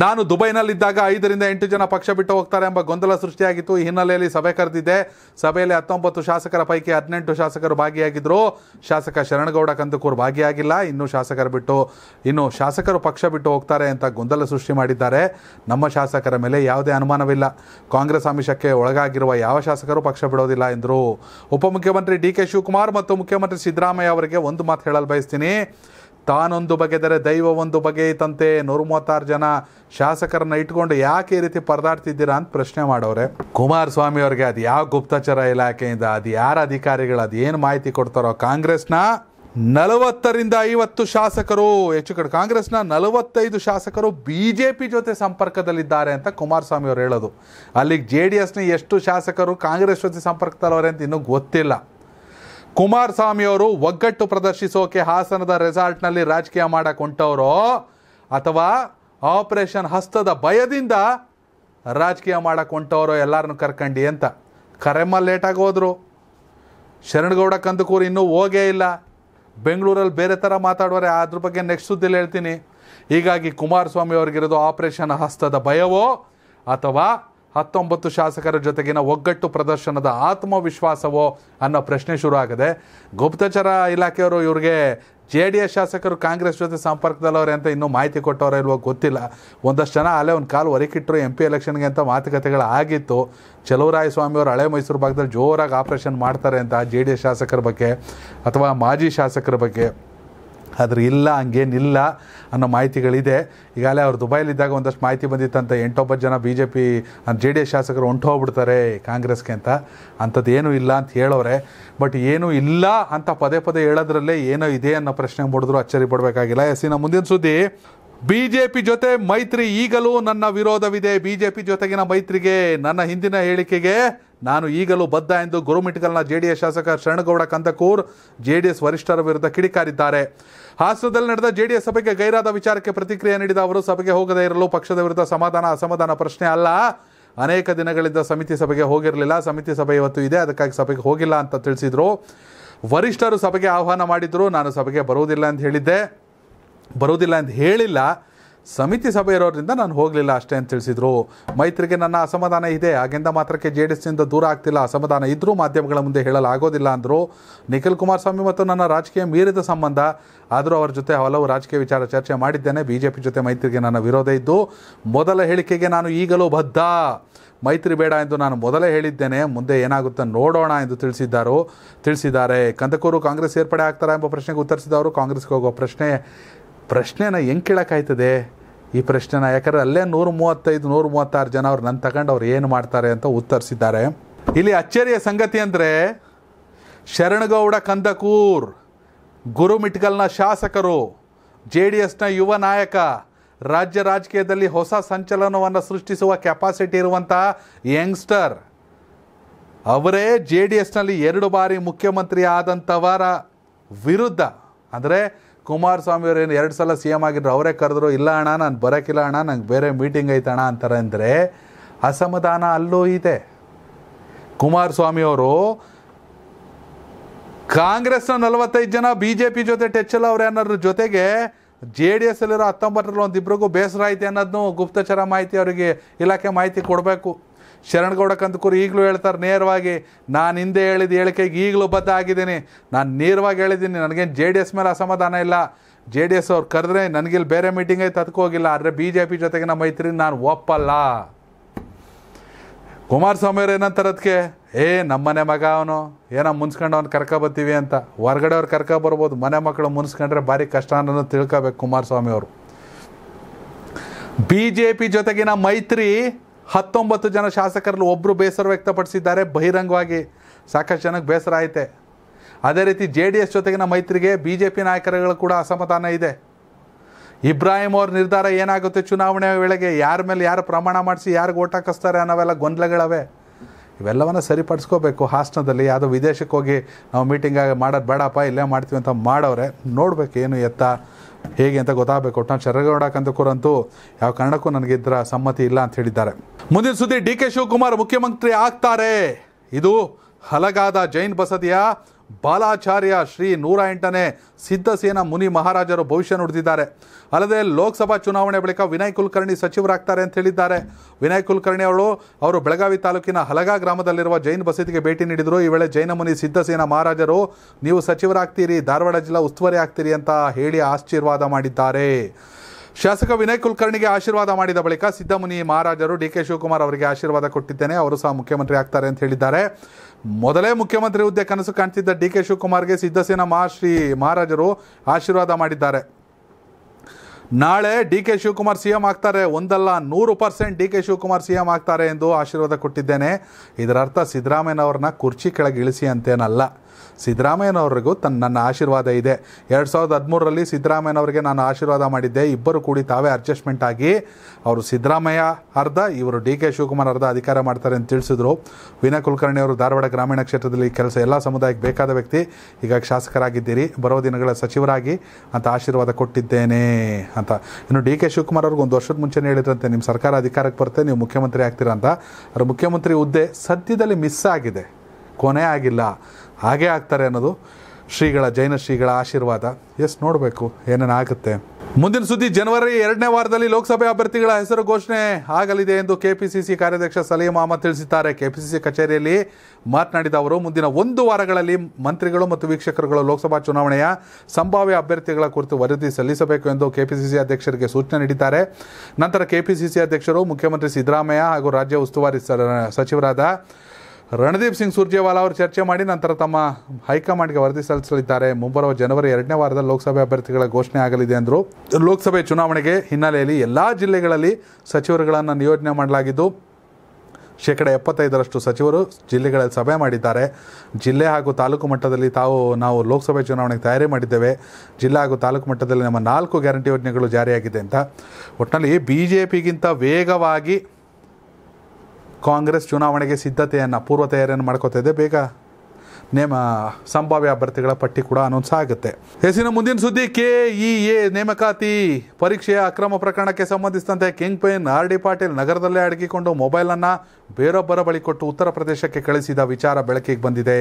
ನಾನು ದುಬೈನಲ್ಲಿದ್ದಾಗ ಐದರಿಂದ ಎಂಟು ಜನ ಪಕ್ಷ ಬಿಟ್ಟು ಹೋಗ್ತಾರೆ ಎಂಬ ಗೊಂದಲ ಸೃಷ್ಟಿಯಾಗಿತ್ತು ಈ ಹಿನ್ನೆಲೆಯಲ್ಲಿ ಸಭೆ ಕರೆದಿದ್ದೆ ಸಭೆಯಲ್ಲಿ ಹತ್ತೊಂಬತ್ತು ಶಾಸಕರ ಪೈಕಿ ಹದಿನೆಂಟು ಶಾಸಕರು ಭಾಗಿಯಾಗಿದ್ದರು ಶಾಸಕ ಶರಣಗೌಡ ಕಂದಕೂರು ಭಾಗಿಯಾಗಿಲ್ಲ ಇನ್ನೂ ಶಾಸಕರು ಬಿಟ್ಟು ಇನ್ನು ಶಾಸಕರು ಪಕ್ಷ ಬಿಟ್ಟು ಹೋಗ್ತಾರೆ ಅಂತ ಗೊಂದಲ ಸೃಷ್ಟಿ ಮಾಡಿದ್ದಾರೆ ನಮ್ಮ ಶಾಸಕರ ಮೇಲೆ ಯಾವುದೇ ಅನುಮಾನವಿಲ್ಲ ಕಾಂಗ್ರೆಸ್ ಆಮಿಷಕ್ಕೆ ಒಳಗಾಗಿರುವ ಯಾವ ಶಾಸಕರು ಪಕ್ಷ ಬಿಡೋದಿಲ್ಲ ಎಂದರು ಉಪಮುಖ್ಯಮಂತ್ರಿ ಡಿ ಕೆ ಶಿವಕುಮಾರ್ ಮತ್ತು ಮುಖ್ಯಮಂತ್ರಿ ಸಿದ್ದರಾಮಯ್ಯ ಅವರಿಗೆ ಒಂದು ಮಾತು ಹೇಳಲು ಬಯಸ್ತೀನಿ ತಾನೊಂದು ಬಗೆದರೆ ದೈವ ಒಂದು ಬಗೆಯಿತಂತೆ ನೂರ ಮೂವತ್ತಾರು ಜನ ಶಾಸಕರನ್ನ ಇಟ್ಕೊಂಡು ಯಾಕೆ ಈ ರೀತಿ ಪರದಾಡ್ತಿದ್ದೀರಾ ಅಂತ ಪ್ರಶ್ನೆ ಮಾಡೋರೆ ಕುಮಾರಸ್ವಾಮಿ ಅವ್ರಿಗೆ ಅದು ಯಾವ ಗುಪ್ತಚರ ಇಲಾಖೆಯಿಂದ ಅದು ಯಾರ ಅಧಿಕಾರಿಗಳು ಅದು ಏನು ಮಾಹಿತಿ ಕೊಡ್ತಾರೋ ಕಾಂಗ್ರೆಸ್ನ ನಲವತ್ತರಿಂದ ಐವತ್ತು ಶಾಸಕರು ಹೆಚ್ಚು ಕಡೆ ಕಾಂಗ್ರೆಸ್ನ ನಲವತ್ತೈದು ಶಾಸಕರು ಬಿ ಜೆ ಪಿ ಜೊತೆ ಸಂಪರ್ಕದಲ್ಲಿದ್ದಾರೆ ಅಂತ ಕುಮಾರಸ್ವಾಮಿ ಅವರು ಹೇಳೋದು ಅಲ್ಲಿಗೆ ಜೆ ಡಿ ಎಸ್ನ ಎಷ್ಟು ಶಾಸಕರು ಕಾಂಗ್ರೆಸ್ ಜೊತೆ ಸಂಪರ್ಕದಲ್ಲವರೆ ಅಂತ ಇನ್ನೂ ಗೊತ್ತಿಲ್ಲ ಅವರು ಒಗ್ಗಟ್ಟು ಪ್ರದರ್ಶಿಸೋಕೆ ಹಾಸನದ ರೆಸಾರ್ಟ್ನಲ್ಲಿ ರಾಜಕೀಯ ಮಾಡಕ್ಕೆ ಹೊಂಟವರೋ ಅಥವಾ ಆಪರೇಷನ್ ಹಸ್ತದ ಭಯದಿಂದ ರಾಜಕೀಯ ಮಾಡಕ್ಕೆ ಹೊಂಟವರೋ ಎಲ್ಲರನ್ನು ಕರ್ಕಂಡು ಅಂತ ಕರೆಮ್ಮ ಲೇಟಾಗಿ ಹೋದರು ಶರಣಗೌಡ ಕಂದಕೂರು ಇನ್ನೂ ಹೋಗೇ ಇಲ್ಲ ಬೆಂಗಳೂರಲ್ಲಿ ಬೇರೆ ಥರ ಮಾತಾಡೋರೆ ಅದ್ರ ಬಗ್ಗೆ ನೆಕ್ಸ್ಟ್ ಸುದ್ದಿಲಿ ಹೇಳ್ತೀನಿ ಹೀಗಾಗಿ ಕುಮಾರಸ್ವಾಮಿ ಅವ್ರಿಗಿರೋದು ಆಪರೇಷನ್ ಹಸ್ತದ ಭಯವೋ ಅಥವಾ ಹತ್ತೊಂಬತ್ತು ಶಾಸಕರ ಜೊತೆಗಿನ ಒಗ್ಗಟ್ಟು ಪ್ರದರ್ಶನದ ಆತ್ಮವಿಶ್ವಾಸವೋ ಅನ್ನೋ ಪ್ರಶ್ನೆ ಶುರು ಆಗದೆ ಗುಪ್ತಚರ ಇಲಾಖೆಯವರು ಇವ್ರಿಗೆ ಜೆ ಡಿ ಎಸ್ ಶಾಸಕರು ಕಾಂಗ್ರೆಸ್ ಜೊತೆ ಸಂಪರ್ಕದಲ್ಲವರೇ ಅಂತ ಇನ್ನೂ ಮಾಹಿತಿ ಕೊಟ್ಟವರ ಇಲ್ವೋ ಗೊತ್ತಿಲ್ಲ ಒಂದಷ್ಟು ಜನ ಅಲ್ಲೇ ಒಂದು ಕಾಲು ಹೊರಕಿಟ್ಟರು ಎಂ ಪಿ ಎಲೆಕ್ಷನ್ಗೆ ಅಂತ ಮಾತುಕತೆಗಳು ಆಗಿತ್ತು ಅವರು ಹಳೆ ಮೈಸೂರು ಭಾಗದಲ್ಲಿ ಜೋರಾಗಿ ಆಪ್ರೇಷನ್ ಮಾಡ್ತಾರೆ ಅಂತ ಜೆ ಡಿ ಎಸ್ ಶಾಸಕರ ಬಗ್ಗೆ ಅಥವಾ ಮಾಜಿ ಶಾಸಕರ ಬಗ್ಗೆ ಆದರೆ ಇಲ್ಲ ಹಂಗೇನಿಲ್ಲ ಅನ್ನೋ ಮಾಹಿತಿಗಳಿದೆ ಈಗಾಗಲೇ ಅವ್ರು ದುಬೈಲಿದ್ದಾಗ ಒಂದಷ್ಟು ಮಾಹಿತಿ ಬಂದಿತ್ತಂತೆ ಎಂಟೊಂಬತ್ತು ಜನ B J P J D S ಶಾಸಕರು ಹೋಗ್ಬಿಡ್ತಾರೆ ಕಾಂಗ್ರೆಸ್ಗೆ ಅಂತ ಅಂಥದ್ದು ಏನೂ ಇಲ್ಲ ಅಂತ ಹೇಳೋರೆ ಬಟ್ ಏನೂ ಇಲ್ಲ ಅಂತ ಪದೇ ಪದೇ ಹೇಳೋದ್ರಲ್ಲೇ ಏನೋ ಇದೆ ಅನ್ನೋ ಪ್ರಶ್ನೆ ಮಾಡಿದ್ರು ಅಚ್ಚರಿ ಪಡಬೇಕಾಗಿಲ್ಲ ಎಸ್ಸಿನ ಮುಂದಿನ ಸುದ್ದಿ ಬಿ ಜೆ ಪಿ ಜೊತೆ ಮೈತ್ರಿ ಈಗಲೂ ನನ್ನ ವಿರೋಧವಿದೆ ಬಿ ಜೆ ಪಿ ಜೊತೆಗಿನ ಮೈತ್ರಿಗೆ ನನ್ನ ಹಿಂದಿನ ಹೇಳಿಕೆಗೆ ನಾನು ಈಗಲೂ ಬದ್ಧ ಎಂದು ಗುರುಮಿಟ್ಕಲ್ನ ಜೆ ಡಿ ಎಸ್ ಶಾಸಕ Sharanagouda Kandakur J D S ವರಿಷ್ಠರ ವಿರುದ್ಧ ಕಿಡಿಕಾರಿದ್ದಾರೆ ಹಾಸನದಲ್ಲಿ ನಡೆದ ಜೆಡಿಎಸ್ ಸಭೆಗೆ ಗೈರಾದ ವಿಚಾರಕ್ಕೆ ಪ್ರತಿಕ್ರಿಯೆ ನೀಡಿದ ಅವರು ಸಭೆಗೆ ಹೋಗದೇ ಇರಲು ಪಕ್ಷದ ವಿರುದ್ಧ ಸಮಾಧಾನ ಅಸಮಾಧಾನ ಪ್ರಶ್ನೆ ಅಲ್ಲ ಅನೇಕ ದಿನಗಳಿಂದ ಸಮಿತಿ ಸಭೆಗೆ ಹೋಗಿರಲಿಲ್ಲ ಸಮಿತಿ ಸಭೆ ಇವತ್ತು ಇದೆ ಅದಕ್ಕಾಗಿ ಸಭೆಗೆ ಹೋಗಿಲ್ಲ ಅಂತ ತಿಳಿಸಿದರು ವರಿಷ್ಠರು ಸಭೆಗೆ ಆಹ್ವಾನ ಮಾಡಿದ್ರು ನಾನು ಸಭೆಗೆ ಬರುವುದಿಲ್ಲ ಅಂತ ಹೇಳಿದ್ದೆ ಬರುವುದಿಲ್ಲ ಅಂತ ಹೇಳಿಲ್ಲ ಸಮಿತಿ ಸಭೆ ಇರೋದ್ರಿಂದ ನಾನು ಹೋಗಲಿಲ್ಲ ಅಷ್ಟೇ ಅಂತ ತಿಳಿಸಿದರು ಮೈತ್ರಿಗೆ ನನ್ನ ಅಸಮಾಧಾನ ಇದೆ ಹಾಗೆಂದ ಮಾತ್ರಕ್ಕೆ ಜೆ ಡಿ ಎಸ್ನಿಂದ ದೂರ ಆಗ್ತಿಲ್ಲ ಅಸಮಾಧಾನ ಇದ್ದರೂ ಮಾಧ್ಯಮಗಳ ಮುಂದೆ ಹೇಳಲಾಗೋದಿಲ್ಲ ಅಂದರು ನಿಖಿಲ್ ಕುಮಾರಸ್ವಾಮಿ ಮತ್ತು ನನ್ನ ರಾಜಕೀಯ ಮೀರಿದ ಸಂಬಂಧ ಆದರೂ ಅವರ ಜೊತೆ ಹಲವು ರಾಜಕೀಯ ವಿಚಾರ ಚರ್ಚೆ ಮಾಡಿದ್ದೇನೆ ಬಿ ಜೆ ಪಿ ಜೊತೆ ಮೈತ್ರಿಗೆ ನನ್ನ ವಿರೋಧ ಇದ್ದು ಮೊದಲ ಹೇಳಿಕೆಗೆ ನಾನು ಈಗಲೂ ಬದ್ಧ ಮೈತ್ರಿ ಬೇಡ ಎಂದು ನಾನು ಮೊದಲೇ ಹೇಳಿದ್ದೇನೆ ಮುಂದೆ ಏನಾಗುತ್ತೆ ನೋಡೋಣ ಎಂದು ತಿಳಿಸಿದ್ದಾರೋ ತಿಳಿಸಿದ್ದಾರೆ ಕಂದಕೂರು ಕಾಂಗ್ರೆಸ್ ಸೇರ್ಪಡೆ ಆಗ್ತಾರಾ ಎಂಬ ಪ್ರಶ್ನೆಗೆ ಉತ್ತರಿಸಿದವರು ಕಾಂಗ್ರೆಸ್ಗೆ ಹೋಗುವ ಪ್ರಶ್ನೆ ಪ್ರಶ್ನೆನ ಹೆಂಗೆ ಕೇಳೋಕ್ಕಾಯ್ತದೆ ಈ ಪ್ರಶ್ನೆನ ಯಾಕಂದರೆ ಅಲ್ಲೇ ನೂರ ಮೂವತ್ತೈದು ನೂರ ಮೂವತ್ತಾರು ಜನ ಅವ್ರು ನನ್ನ ತಗೊಂಡು ಅವ್ರು ಏನು ಮಾಡ್ತಾರೆ ಅಂತ ಉತ್ತರಿಸಿದ್ದಾರೆ ಇಲ್ಲಿ ಅಚ್ಚರಿಯ ಸಂಗತಿ ಅಂದರೆ ಶರಣಗೌಡ ಕಂದಕೂರ್ ಗುರುಮಿಟ್ಕಲ್ನ ಶಾಸಕರು ಜೆ ಡಿ ಎಸ್ನ ಯುವ ನಾಯಕ ರಾಜ್ಯ ರಾಜಕೀಯದಲ್ಲಿ ಹೊಸ ಸಂಚಲನವನ್ನು ಸೃಷ್ಟಿಸುವ ಕೆಪಾಸಿಟಿ ಇರುವಂಥ ಯಂಗ್ಸ್ಟರ್ ಅವರೇ ಜೆ ಡಿ ಎಸ್ನಲ್ಲಿ ಎರಡು ಬಾರಿ ಮುಖ್ಯಮಂತ್ರಿ ಆದಂಥವರ ವಿರುದ್ಧ ಅಂದರೆ ಏನು ಎರಡು ಸಲ ಸಿ ಎಮ್ ಆಗಿದ್ರು ಅವರೇ ಕರೆದ್ರು ಇಲ್ಲ ಅಣ್ಣ ನಾನು ಬರೋಕ್ಕಿಲ್ಲ ಅಣ್ಣ ನಂಗೆ ಬೇರೆ ಮೀಟಿಂಗ್ ಅಣ್ಣ ಅಂತಾರೆ ಅಂದರೆ ಅಸಮಾಧಾನ ಅಲ್ಲೂ ಇದೆ ಅವರು ಕಾಂಗ್ರೆಸ್ನ ನಲವತ್ತೈದು ಜನ ಬಿ ಜೆ ಪಿ ಜೊತೆ ಟೆಚ್ಚಲ್ಲ ಅವ್ರು ಅನ್ನೋದ್ರ ಜೊತೆಗೆ ಜೆ ಡಿ ಎಸ್ ಅಲ್ಲಿರೋ ಹತ್ತೊಂಬತ್ತರಲ್ಲಿ ಒಂದಿಬ್ಬರಿಗೂ ಬೇಸರ ಐತೆ ಅನ್ನೋದನ್ನು ಗುಪ್ತಚರ ಮಾಹಿತಿ ಅವರಿಗೆ ಇಲಾಖೆ ಮಾಹಿತಿ ಕೊಡಬೇಕು ಶರಣಗೌಡ ಕಂದಕೂರು ಈಗಲೂ ಹೇಳ್ತಾರೆ ನೇರವಾಗಿ ನಾನು ಹಿಂದೆ ಹೇಳಿದ ಹೇಳಿಕೆಗೆ ಈಗಲೂ ಬದ್ಧ ಆಗಿದ್ದೀನಿ ನಾನು ನೇರವಾಗಿ ಹೇಳಿದ್ದೀನಿ ನನಗೇನು ಜೆ ಡಿ ಎಸ್ ಮೇಲೆ ಅಸಮಾಧಾನ ಇಲ್ಲ ಜೆ ಡಿ ಎಸ್ ಅವ್ರು ಕರೆದ್ರೆ ನನಗಿಲ್ಲಿ ಬೇರೆ ಮೀಟಿಂಗ್ ಐತೆ ಅದಕ್ಕೆ ಹೋಗಿಲ್ಲ ಆದರೆ ಬಿ ಜೆ ಪಿ ನಮ್ಮ ಮೈತ್ರಿ ನಾನು ಒಪ್ಪಲ್ಲ ಕುಮಾರಸ್ವಾಮಿ ಅವ್ರು ಏನಂತಾರೆ ಅದಕ್ಕೆ ಏ ನಮ್ಮನೆ ಮಗ ಅವನು ಏನೋ ಮುನ್ಸ್ಕೊಂಡು ಅವ್ನು ಬರ್ತೀವಿ ಅಂತ ಹೊರಗಡೆ ಅವ್ರು ಬರ್ಬೋದು ಮನೆ ಮಕ್ಕಳು ಮುನ್ಸ್ಕೊಂಡ್ರೆ ಭಾರಿ ಕಷ್ಟ ಅನ್ನೋದು ತಿಳ್ಕೊಬೇಕು ಕುಮಾರಸ್ವಾಮಿ ಅವರು ಬಿ ಜೆ ಪಿ ಜೊತೆಗಿನ ಮೈತ್ರಿ ಹತ್ತೊಂಬತ್ತು ಜನ ಶಾಸಕರಲ್ಲಿ ಒಬ್ಬರು ಬೇಸರ ವ್ಯಕ್ತಪಡಿಸಿದ್ದಾರೆ ಬಹಿರಂಗವಾಗಿ ಸಾಕಷ್ಟು ಜನಕ್ಕೆ ಬೇಸರ ಐತೆ ಅದೇ ರೀತಿ ಜೆ ಡಿ ಎಸ್ ಜೊತೆಗಿನ ಮೈತ್ರಿಗೆ ಬಿ ಜೆ ಪಿ ನಾಯಕರುಗಳು ಕೂಡ ಅಸಮಾಧಾನ ಇದೆ ಇಬ್ರಾಹಿಂ ಅವ್ರ ನಿರ್ಧಾರ ಏನಾಗುತ್ತೆ ಚುನಾವಣೆ ವೇಳೆಗೆ ಯಾರ ಮೇಲೆ ಯಾರು ಪ್ರಮಾಣ ಮಾಡಿಸಿ ಯಾರು ಓಟ್ ಹಾಕಿಸ್ತಾರೆ ಅನ್ನೋವೆಲ್ಲ ಗೊಂದಲಗಳವೆ ಇವೆಲ್ಲವನ್ನು ಸರಿಪಡಿಸ್ಕೋಬೇಕು ಹಾಸನದಲ್ಲಿ ಯಾವುದೋ ವಿದೇಶಕ್ಕೆ ಹೋಗಿ ನಾವು ಮೀಟಿಂಗ್ ಆಗಿ ಮಾಡೋದು ಬೇಡಪ್ಪ ಇಲ್ಲೇ ಮಾಡ್ತೀವಿ ಅಂತ ಮಾಡೋರೆ ನೋಡಬೇಕು ಏನು ಎತ್ತ ಹೇಗೆ ಅಂತ ಗೊತ್ತಾಗಬೇಕು ಒಟ್ಟಾಗಿ ಶರಗೌಡ ಕಂದಕೂರಂತೂ ಯಾವ ಕಾರಣಕ್ಕೂ ನನಗೆ ಇದ್ರ ಸಮ್ಮತಿ ಇಲ್ಲ ಅಂತ ಹೇಳಿದ್ದಾರೆ ಮುಂದಿನ ಸುದ್ದಿ ಡಿ ಕೆ ಶಿವಕುಮಾರ್ ಮುಖ್ಯಮಂತ್ರಿ ಆಗ್ತಾರೆ ಇದು ಹಲಗಾದ ಜೈನ್ ಬಸದಿಯ ಬಾಲಾಚಾರ್ಯ ಶ್ರೀ ನೂರ ಎಂಟನೇ ಸಿದ್ಧಸೇನ ಮುನಿ ಮಹಾರಾಜರು ಭವಿಷ್ಯ ನುಡಿದಿದ್ದಾರೆ ಅಲ್ಲದೆ ಲೋಕಸಭಾ ಚುನಾವಣೆ ಬಳಿಕ ವಿನಯ್ ಕುಲಕರ್ಣಿ ಸಚಿವರಾಗ್ತಾರೆ ಅಂತ ಹೇಳಿದ್ದಾರೆ ವಿನಯ್ ಕುಲಕರ್ಣಿ ಅವರು ಅವರು ಬೆಳಗಾವಿ ತಾಲೂಕಿನ ಹಲಗಾ ಗ್ರಾಮದಲ್ಲಿರುವ ಜೈನ್ ಬಸದಿಗೆ ಭೇಟಿ ನೀಡಿದರು ಈ ವೇಳೆ ಜೈನ ಮುನಿ ಸಿದ್ದಸೇನ ಮಹಾರಾಜರು ನೀವು ಸಚಿವರಾಗ್ತೀರಿ ಧಾರವಾಡ ಜಿಲ್ಲಾ ಉಸ್ತುವಾರಿ ಆಗ್ತೀರಿ ಅಂತ ಹೇಳಿ ಆಶೀರ್ವಾದ ಮಾಡಿದ್ದಾರೆ ಶಾಸಕ ವಿನಯ್ ಕುಲಕರ್ಣಿಗೆ ಆಶೀರ್ವಾದ ಮಾಡಿದ ಬಳಿಕ ಸಿದ್ದಮುನಿ ಮಹಾರಾಜರು ಡಿ ಕೆ ಶಿವಕುಮಾರ್ ಅವರಿಗೆ ಆಶೀರ್ವಾದ ಕೊಟ್ಟಿದ್ದೇನೆ ಅವರು ಸಹ ಮುಖ್ಯಮಂತ್ರಿ ಆಗ್ತಾರೆ ಅಂತ ಹೇಳಿದ್ದಾರೆ ಮೊದಲೇ ಮುಖ್ಯಮಂತ್ರಿ ಹುದ್ದೆ ಕನಸು ಕಾಣ್ತಿದ್ದ ಡಿ ಕೆ ಶಿವಕುಮಾರ್ಗೆ ಸಿದ್ದಸೇನಾ ಮಹಾಶ್ರೀ ಮಹಾರಾಜರು ಆಶೀರ್ವಾದ ಮಾಡಿದ್ದಾರೆ ನಾಳೆ D K Shivakumar C M ಆಗ್ತಾರೆ ಒಂದಲ್ಲ ನೂರು percent D K Shivakumar C M ಆಗ್ತಾರೆ ಎಂದು ಆಶೀರ್ವಾದ ಕೊಟ್ಟಿದ್ದೇನೆ ಇದರರ್ಥ ಸಿದ್ದರಾಮಯ್ಯನವ್ರನ್ನ ಕುರ್ಚಿ ಕೆಳಗೆ ಇಳಿಸಿ ಅಂತೇನಲ್ಲ ಸಿದ್ದರಾಮಯ್ಯನವ್ರಿಗೂ ತನ್ನ ನನ್ನ ಆಶೀರ್ವಾದ ಇದೆ ಎರಡು ಸಾವಿರದ ಹದಿಮೂರರಲ್ಲಿ ಸಿದ್ದರಾಮಯ್ಯನವರಿಗೆ ನಾನು ಆಶೀರ್ವಾದ ಮಾಡಿದ್ದೆ ಇಬ್ಬರು ಕೂಡಿ ತಾವೇ ಅಡ್ಜಸ್ಟ್ಮೆಂಟ್ ಆಗಿ ಅವರು ಸಿದ್ದರಾಮಯ್ಯ ಅರ್ಧ ಇವರು ಡಿ ಕೆ ಶಿವಕುಮಾರ್ ಅರ್ಧ ಅಧಿಕಾರ ಮಾಡ್ತಾರೆ ಅಂತ ತಿಳಿಸಿದ್ರು ವಿನಯ್ ಕುಲಕರ್ಣಿ ಅವರು ಧಾರವಾಡ ಗ್ರಾಮೀಣ ಕ್ಷೇತ್ರದಲ್ಲಿ ಕೆಲಸ ಎಲ್ಲ ಸಮುದಾಯಕ್ಕೆ ಬೇಕಾದ ವ್ಯಕ್ತಿ ಈಗ ಶಾಸಕರಾಗಿದ್ದೀರಿ ಬರುವ ದಿನಗಳ ಸಚಿವರಾಗಿ ಅಂತ ಆಶೀರ್ವಾದ ಕೊಟ್ಟಿದ್ದೇನೆ ಅಂತ ಇನ್ನು ಡಿ ಕೆ ಶಿವಕುಮಾರ್ ಅವ್ರಿಗೆ ಒಂದು ವರ್ಷದ ಮುಂಚೆನೇ ಹೇಳಿದ್ರಂತೆ ನಿಮ್ಮ ಸರ್ಕಾರ ಅಧಿಕಾರಕ್ಕೆ ಬರುತ್ತೆ ನೀವು ಮುಖ್ಯಮಂತ್ರಿ ಆಗ್ತೀರಾ ಅಂತ ಅದರ ಮುಖ್ಯಮಂತ್ರಿ ಹುದ್ದೆ ಸದ್ಯದಲ್ಲಿ ಮಿಸ್ ಆಗಿದೆ ಕೊನೆ ಆಗಿಲ್ಲ ಹಾಗೆ ಆಗ್ತಾರೆ ಅನ್ನೋದು ಶ್ರೀಗಳ ಜೈನ ಶ್ರೀಗಳ ಆಶೀರ್ವಾದ ಎಸ್ ನೋಡಬೇಕು ಏನೇನು ಆಗುತ್ತೆ ಮುಂದಿನ ಸುದ್ದಿ ಜನವರಿ ಎರಡನೇ ವಾರದಲ್ಲಿ ಲೋಕಸಭೆ ಅಭ್ಯರ್ಥಿಗಳ ಹೆಸರು ಘೋಷಣೆ ಆಗಲಿದೆ ಎಂದು ಕೆಪಿಸಿಸಿ ಕಾರ್ಯಾಧ್ಯಕ್ಷ ಸಲೀಂ ಅಹಮದ್ ತಿಳಿಸಿದ್ದಾರೆ ಕೆಪಿಸಿಸಿ ಕಚೇರಿಯಲ್ಲಿ ಮಾತನಾಡಿದ ಅವರು ಮುಂದಿನ ಒಂದು ವಾರಗಳಲ್ಲಿ ಮಂತ್ರಿಗಳು ಮತ್ತು ವೀಕ್ಷಕರುಗಳು ಲೋಕಸಭಾ ಚುನಾವಣೆಯ ಸಂಭಾವ್ಯ ಅಭ್ಯರ್ಥಿಗಳ ಕುರಿತು ವರದಿ ಸಲ್ಲಿಸಬೇಕು ಎಂದು ಕೆಪಿಸಿಸಿ ಅಧ್ಯಕ್ಷರಿಗೆ ಸೂಚನೆ ನೀಡಿದ್ದಾರೆ ನಂತರ ಕೆಪಿಸಿಸಿ ಅಧ್ಯಕ್ಷರು ಮುಖ್ಯಮಂತ್ರಿ ಸಿದ್ದರಾಮಯ್ಯ ಹಾಗೂ ರಾಜ್ಯ ಉಸ್ತುವಾರಿ ಸಚಿವರಾದ ರಣದೀಪ್ ಸಿಂಗ್ ಸುರ್ಜೇವಾಲಾ ಅವರು ಚರ್ಚೆ ಮಾಡಿ ನಂತರ ತಮ್ಮ ಹೈಕಮಾಂಡ್ಗೆ ವರದಿ ಸಲ್ಲಿಸಲಿದ್ದಾರೆ ಮುಂಬರುವ ಜನವರಿ ಎರಡನೇ ವಾರದಲ್ಲಿ ಲೋಕಸಭೆ ಅಭ್ಯರ್ಥಿಗಳ ಘೋಷಣೆ ಆಗಲಿದೆ ಅಂದರು ಲೋಕಸಭೆ ಚುನಾವಣೆಗೆ ಹಿನ್ನೆಲೆಯಲ್ಲಿ ಎಲ್ಲ ಜಿಲ್ಲೆಗಳಲ್ಲಿ ಸಚಿವರುಗಳನ್ನು ನಿಯೋಜನೆ ಮಾಡಲಾಗಿದ್ದು ಶೇಕಡ ಎಪ್ಪತ್ತೈದರಷ್ಟು ಸಚಿವರು ಜಿಲ್ಲೆಗಳಲ್ಲಿ ಸಭೆ ಮಾಡಿದ್ದಾರೆ ಜಿಲ್ಲೆ ಹಾಗೂ ತಾಲೂಕು ಮಟ್ಟದಲ್ಲಿ ತಾವು ನಾವು ಲೋಕಸಭೆ ಚುನಾವಣೆಗೆ ತಯಾರಿ ಮಾಡಿದ್ದೇವೆ ಜಿಲ್ಲೆ ಹಾಗೂ ತಾಲೂಕು ಮಟ್ಟದಲ್ಲಿ ನಮ್ಮ ನಾಲ್ಕು ಗ್ಯಾರಂಟಿ ಯೋಜನೆಗಳು ಜಾರಿಯಾಗಿದೆ ಅಂತ ಒಟ್ಟಿನಲ್ಲಿ ಬಿ ಜೆ ಪಿಗಿಂತ ವೇಗವಾಗಿ ಕಾಂಗ್ರೆಸ್ ಚುನಾವಣೆಗೆ ಸಿದ್ಧತೆಯನ್ನು ಪೂರ್ವ ತಯಾರಿಯನ್ನು ಮಾಡ್ಕೋತಾ ಇದೆ ಬೇಗ ನೇಮ ಸಂಭಾವ್ಯ ಅಭ್ಯರ್ಥಿಗಳ ಪಟ್ಟಿ ಕೂಡ ಅನೌನ್ಸ್ ಆಗುತ್ತೆ ಹೆಸರಿನ ಮುಂದಿನ ಸುದ್ದಿ ಕೆ ಇ ಎ ನೇಮಕಾತಿ ಪರೀಕ್ಷೆಯ ಅಕ್ರಮ ಪ್ರಕರಣಕ್ಕೆ ಸಂಬಂಧಿಸಿದಂತೆ kingpin R D Patil ನಗರದಲ್ಲೇ ಅಡಗಿಕೊಂಡು ಮೊಬೈಲನ್ನು ಬೇರೊಬ್ಬರ ಬಳಿ ಕೊಟ್ಟು ಉತ್ತರ ಪ್ರದೇಶಕ್ಕೆ ಕಳಿಸಿದ ವಿಚಾರ ಬೆಳಕಿಗೆ ಬಂದಿದೆ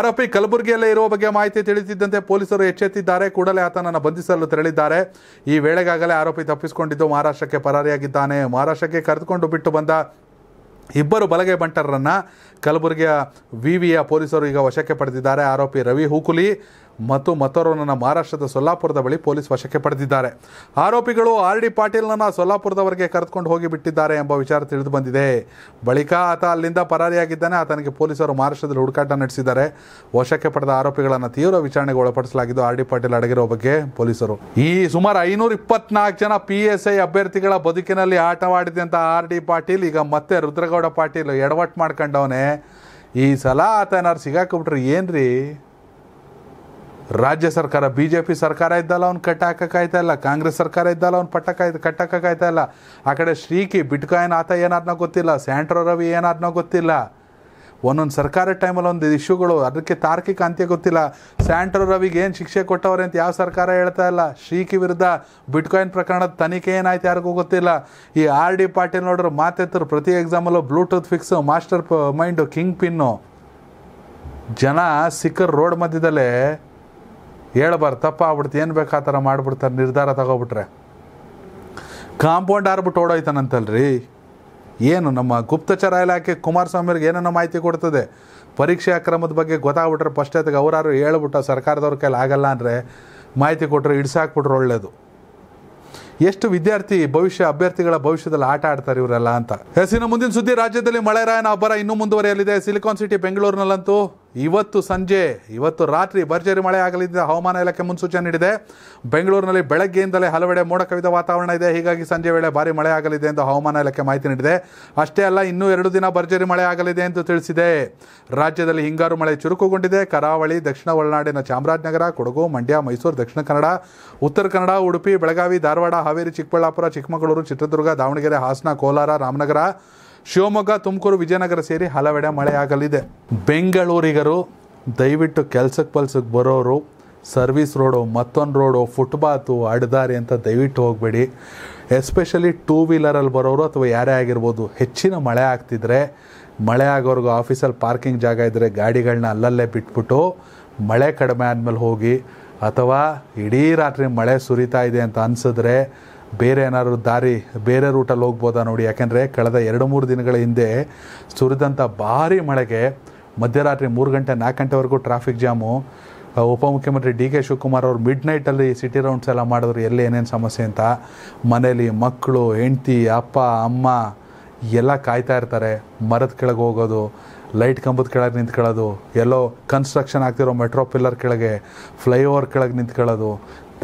ಆರೋಪಿ ಕಲಬುರಗಿಯಲ್ಲೇ ಇರುವ ಬಗ್ಗೆ ಮಾಹಿತಿ ತಿಳಿಸಿದ್ದಂತೆ ಪೊಲೀಸರು ಎಚ್ಚೆತ್ತಿದ್ದಾರೆ ಕೂಡಲೇ ಆತನನ್ನು ಬಂಧಿಸಲು ತೆರಳಿದ್ದಾರೆ ಈ ವೇಳೆಗಾಗಲೇ ಆರೋಪಿ ತಪ್ಪಿಸಿಕೊಂಡಿದ್ದು ಮಹಾರಾಷ್ಟ್ರಕ್ಕೆ ಪರಾರಿಯಾಗಿದ್ದಾನೆ ಮಹಾರಾಷ್ಟ್ರಕ್ಕೆ ಕರೆದುಕೊಂಡು ಬಿಟ್ಟು ಬಂದ ಇಬ್ಬರು ಬಲಗೆ ಬಂಟರನ್ನು ಕಲಬುರಗಿಯ ವಿವಿಯ ಪೊಲೀಸರು ಈಗ ವಶಕ್ಕೆ ಪಡೆದಿದ್ದಾರೆ ಆರೋಪಿ ರವಿ ಹೂಕುಲಿ ಮತ್ತು ನನ್ನ ಮಹಾರಾಷ್ಟ್ರದ ಸೊಲ್ಲಾಪುರದ ಬಳಿ ಪೊಲೀಸ್ ವಶಕ್ಕೆ ಪಡೆದಿದ್ದಾರೆ ಆರೋಪಿಗಳು ಆರ್ ಡಿ ಪಾಟೀಲ್ನನ್ನು ಸೊಲ್ಲಾಪುರದವರೆಗೆ ಕರೆದುಕೊಂಡು ಹೋಗಿ ಬಿಟ್ಟಿದ್ದಾರೆ ಎಂಬ ವಿಚಾರ ತಿಳಿದು ಬಂದಿದೆ ಬಳಿಕ ಆತ ಅಲ್ಲಿಂದ ಪರಾರಿಯಾಗಿದ್ದಾನೆ ಆತನಿಗೆ ಪೊಲೀಸರು ಮಹಾರಾಷ್ಟ್ರದಲ್ಲಿ ಹುಡುಕಾಟ ನಡೆಸಿದ್ದಾರೆ ವಶಕ್ಕೆ ಪಡೆದ ಆರೋಪಿಗಳನ್ನು ತೀವ್ರ ವಿಚಾರಣೆಗೆ ಒಳಪಡಿಸಲಾಗಿದ್ದು ಆರ್ ಡಿ ಪಾಟೀಲ್ ಅಡಗಿರುವ ಬಗ್ಗೆ ಪೊಲೀಸರು ಈ ಸುಮಾರು ಐನೂರ ಇಪ್ಪತ್ನಾಲ್ಕು ಜನ ಪಿ ಎಸ್ ಐ ಅಭ್ಯರ್ಥಿಗಳ ಬದುಕಿನಲ್ಲಿ ಆಟವಾಡಿದಂಥ ಆರ್ ಡಿ ಪಾಟೀಲ್ ಈಗ ಮತ್ತೆ ರುದ್ರಗೌಡ ಪಾಟೀಲ್ ಎಡವಟ್ಟು ಮಾಡ್ಕೊಂಡವನೇ ಈ ಸಲ ಆತ ಏನಾರು ಸಿಗಾಕಿಬಿಟ್ರಿ ಏನ್ರಿ ರಾಜ್ಯ ಸರ್ಕಾರ ಬಿ ಜೆ ಪಿ ಸರ್ಕಾರ ಇದ್ದಲ್ಲ ಅವ್ನು ಕಟ್ಟಾಕಾಯ್ತಾ ಇಲ್ಲ ಕಾಂಗ್ರೆಸ್ ಸರ್ಕಾರ ಇದ್ದಲ್ಲ ಅವ್ನು ಪಟ್ಟಕ್ಕಾಯ್ತು ಕಟ್ಟಾಕಾಯ್ತಾ ಇಲ್ಲ ಆ ಕಡೆ ಶ್ರೀಕಿ ಬಿಟ್ಕಾಯಿನ್ ಆತ ಏನಾದ್ನೋ ಗೊತ್ತಿಲ್ಲ ಸ್ಯಾಂಟ್ರೋ ರವಿ ಏನಾದ್ನೋ ಗೊತ್ತಿಲ್ಲ ಒಂದೊಂದು ಸರ್ಕಾರ ಟೈಮಲ್ಲಿ ಒಂದು ಇಶ್ಯೂಗಳು ಅದಕ್ಕೆ ತಾರ್ಕಿಕ ಅಂತ್ಯ ಗೊತ್ತಿಲ್ಲ ಸ್ಯಾಂಟ್ರೋ ರವಿಗೆ ಏನು ಶಿಕ್ಷೆ ಕೊಟ್ಟವ್ರೆ ಅಂತ ಯಾವ ಸರ್ಕಾರ ಹೇಳ್ತಾ ಇಲ್ಲ ಶ್ರೀಕಿ ವಿರುದ್ಧ ಬಿಟ್ಕಾಯಿನ್ ಪ್ರಕರಣದ ತನಿಖೆ ಏನಾಯ್ತು ಯಾರಿಗೂ ಗೊತ್ತಿಲ್ಲ ಈ ಆರ್ ಡಿ ಪಾಟೀಲ್ ನೋಡ್ರು ಮಾತೆತ್ತರು ಪ್ರತಿ ಎಕ್ಸಾಮಲ್ಲೂ Bluetooth fix mastermind kingpin ಜನ ಸಿಕ್ಕರ್ ರೋಡ್ ಮಧ್ಯದಲ್ಲೇ ಹೇಳಬಾರ್ದು ತಪ್ಪಾಗ್ಬಿಡ್ತು ಏನು ಬೇಕು ಆ ಥರ ಮಾಡಿಬಿಡ್ತಾರೆ ನಿರ್ಧಾರ ತಗೋಬಿಟ್ರೆ ಕಾಂಪೌಂಡ್ ಆರ್ಬಿಟ್ಟು ಓಡೋಯ್ತಾನಂತಲ್ರಿ ಏನು ನಮ್ಮ ಗುಪ್ತಚರ ಇಲಾಖೆ ಕುಮಾರಸ್ವಾಮಿಯವ್ರಿಗೆ ಏನೇನೋ ಮಾಹಿತಿ ಕೊಡ್ತದೆ ಪರೀಕ್ಷೆ ಅಕ್ರಮದ ಬಗ್ಗೆ ಗೊತ್ತಾಗ್ಬಿಟ್ರೆ ಫಸ್ಟ್ ಅದಕ್ಕೆ ಅವರಾರು ಹೇಳ್ಬಿಟ್ಟು ಸರ್ಕಾರದವ್ರ ಕೈಲಿ ಆಗಲ್ಲ ಅಂದರೆ ಮಾಹಿತಿ ಕೊಟ್ಟರೆ ಇಡ್ಸಾಕ್ಬಿಟ್ರೆ ಒಳ್ಳೆಯದು ಎಷ್ಟು ವಿದ್ಯಾರ್ಥಿ ಭವಿಷ್ಯ ಅಭ್ಯರ್ಥಿಗಳ ಭವಿಷ್ಯದಲ್ಲಿ ಆಟ ಆಡ್ತಾರೆ ಇವರೆಲ್ಲ ಅಂತ ಹೆಸಿನ ಮುಂದಿನ ಸುದ್ದಿ ರಾಜ್ಯದಲ್ಲಿ ಮಳೆರಾಯನ ಅಬ್ಬರ ಇನ್ನೂ ಮುಂದುವರಿಯಲಿದೆ ಸಿಲಿಕಾನ್ ಸಿಟಿ ಬೆಂಗಳೂರಿನಲ್ಲಂತೂ ಇವತ್ತು ಸಂಜೆ ಇವತ್ತು ರಾತ್ರಿ ಭರ್ಜರಿ ಮಳೆ ಆಗಲಿದೆ ಹವಾಮಾನ ಇಲಾಖೆ ಮುನ್ಸೂಚನೆ ನೀಡಿದೆ ಬೆಂಗಳೂರಿನಲ್ಲಿ ಬೆಳಗ್ಗೆಯಿಂದಲೇ ಹಲವೆಡೆ ಮೋಡ ಕವಿದ ವಾತಾವರಣ ಇದೆ ಹೀಗಾಗಿ ಸಂಜೆ ವೇಳೆ ಭಾರಿ ಮಳೆ ಆಗಲಿದೆ ಎಂದು ಹವಾಮಾನ ಇಲಾಖೆ ಮಾಹಿತಿ ನೀಡಿದೆ ಅಷ್ಟೇ ಅಲ್ಲ ಇನ್ನೂ ಎರಡು ದಿನ ಭರ್ಜರಿ ಮಳೆ ಆಗಲಿದೆ ಎಂದು ತಿಳಿಸಿದೆ ರಾಜ್ಯದಲ್ಲಿ ಹಿಂಗಾರು ಮಳೆ ಚುರುಕುಗೊಂಡಿದೆ ಕರಾವಳಿ ದಕ್ಷಿಣ ಒಳನಾಡಿನ ಚಾಮರಾಜನಗರ ಕೊಡಗು ಮಂಡ್ಯ ಮೈಸೂರು ದಕ್ಷಿಣ ಕನ್ನಡ ಉತ್ತರ ಕನ್ನಡ ಉಡುಪಿ ಬೆಳಗಾವಿ ಧಾರವಾಡ ಹಾವೇರಿ ಚಿಕ್ಕಬಳ್ಳಾಪುರ ಚಿಕ್ಕಮಗಳೂರು ಚಿತ್ರದುರ್ಗ ದಾವಣಗೆರೆ ಹಾಸನ ಕೋಲಾರ ರಾಮನಗರ ಶಿವಮೊಗ್ಗ ತುಮಕೂರು ವಿಜಯನಗರ ಸೇರಿ ಹಲವೆಡೆ ಮಳೆಯಾಗಲಿದೆ ಬೆಂಗಳೂರಿಗರು ದಯವಿಟ್ಟು ಕೆಲ್ಸಕ್ಕೆ ಪಲ್ಸಕ್ಕೆ ಬರೋರು ಸರ್ವಿಸ್ ರೋಡು ಮತ್ತೊಂದು ರೋಡು ಫುಟ್ಪಾತು ಅಡ್ದಾರಿ ಅಂತ ದಯವಿಟ್ಟು ಹೋಗಬೇಡಿ ಎಸ್ಪೆಷಲಿ ಟೂ ವೀಲರಲ್ಲಿ ಬರೋರು ಅಥವಾ ಯಾರೇ ಆಗಿರ್ಬೋದು ಹೆಚ್ಚಿನ ಮಳೆ ಆಗ್ತಿದ್ರೆ ಮಳೆ ಆಗೋರ್ಗು ಆಫೀಸಲ್ಲಿ ಪಾರ್ಕಿಂಗ್ ಜಾಗ ಇದ್ದರೆ ಗಾಡಿಗಳನ್ನ ಅಲ್ಲಲ್ಲೇ ಬಿಟ್ಬಿಟ್ಟು ಮಳೆ ಕಡಿಮೆ ಆದಮೇಲೆ ಹೋಗಿ ಅಥವಾ ಇಡೀ ರಾತ್ರಿ ಮಳೆ ಸುರಿತಾ ಇದೆ ಅಂತ ಅನಿಸಿದ್ರೆ ಬೇರೆ ಏನಾದರೂ ದಾರಿ ಬೇರೆ ರೂಟಲ್ಲಿ ಹೋಗ್ಬೋದಾ ನೋಡಿ ಯಾಕೆಂದರೆ ಕಳೆದ ಎರಡು ಮೂರು ದಿನಗಳ ಹಿಂದೆ ಸುರಿದಂಥ ಭಾರಿ ಮಳೆಗೆ ಮಧ್ಯರಾತ್ರಿ ಮೂರು ಗಂಟೆ ನಾಲ್ಕು ಗಂಟೆವರೆಗೂ ಟ್ರಾಫಿಕ್ ಜಾಮು ಉಪಮುಖ್ಯಮಂತ್ರಿ ಡಿ ಕೆ ಶಿವಕುಮಾರ್ ಅವರು ಮಿಡ್ ನೈಟಲ್ಲಿ ಸಿಟಿ ರೌಂಡ್ಸ್ ಎಲ್ಲ ಮಾಡಿದ್ರು ಎಲ್ಲಿ ಏನೇನು ಸಮಸ್ಯೆ ಅಂತ ಮನೇಲಿ ಮಕ್ಕಳು ಹೆಂಡ್ತಿ ಅಪ್ಪ ಅಮ್ಮ ಎಲ್ಲ ಕಾಯ್ತಾ ಇರ್ತಾರೆ ಮರದ ಕೆಳಗೆ ಹೋಗೋದು ಲೈಟ್ ಕಂಬದ ಕೆಳಗೆ ನಿಂತ್ಕೊಳ್ಳೋದು ಎಲ್ಲೋ ಕನ್ಸ್ಟ್ರಕ್ಷನ್ ಆಗ್ತಿರೋ ಮೆಟ್ರೋ ಪಿಲ್ಲರ್ ಕೆಳಗೆ ಫ್ಲೈಓವರ್ ಕೆಳಗೆ ನಿಂತ್ಕೊಳ್ಳೋದು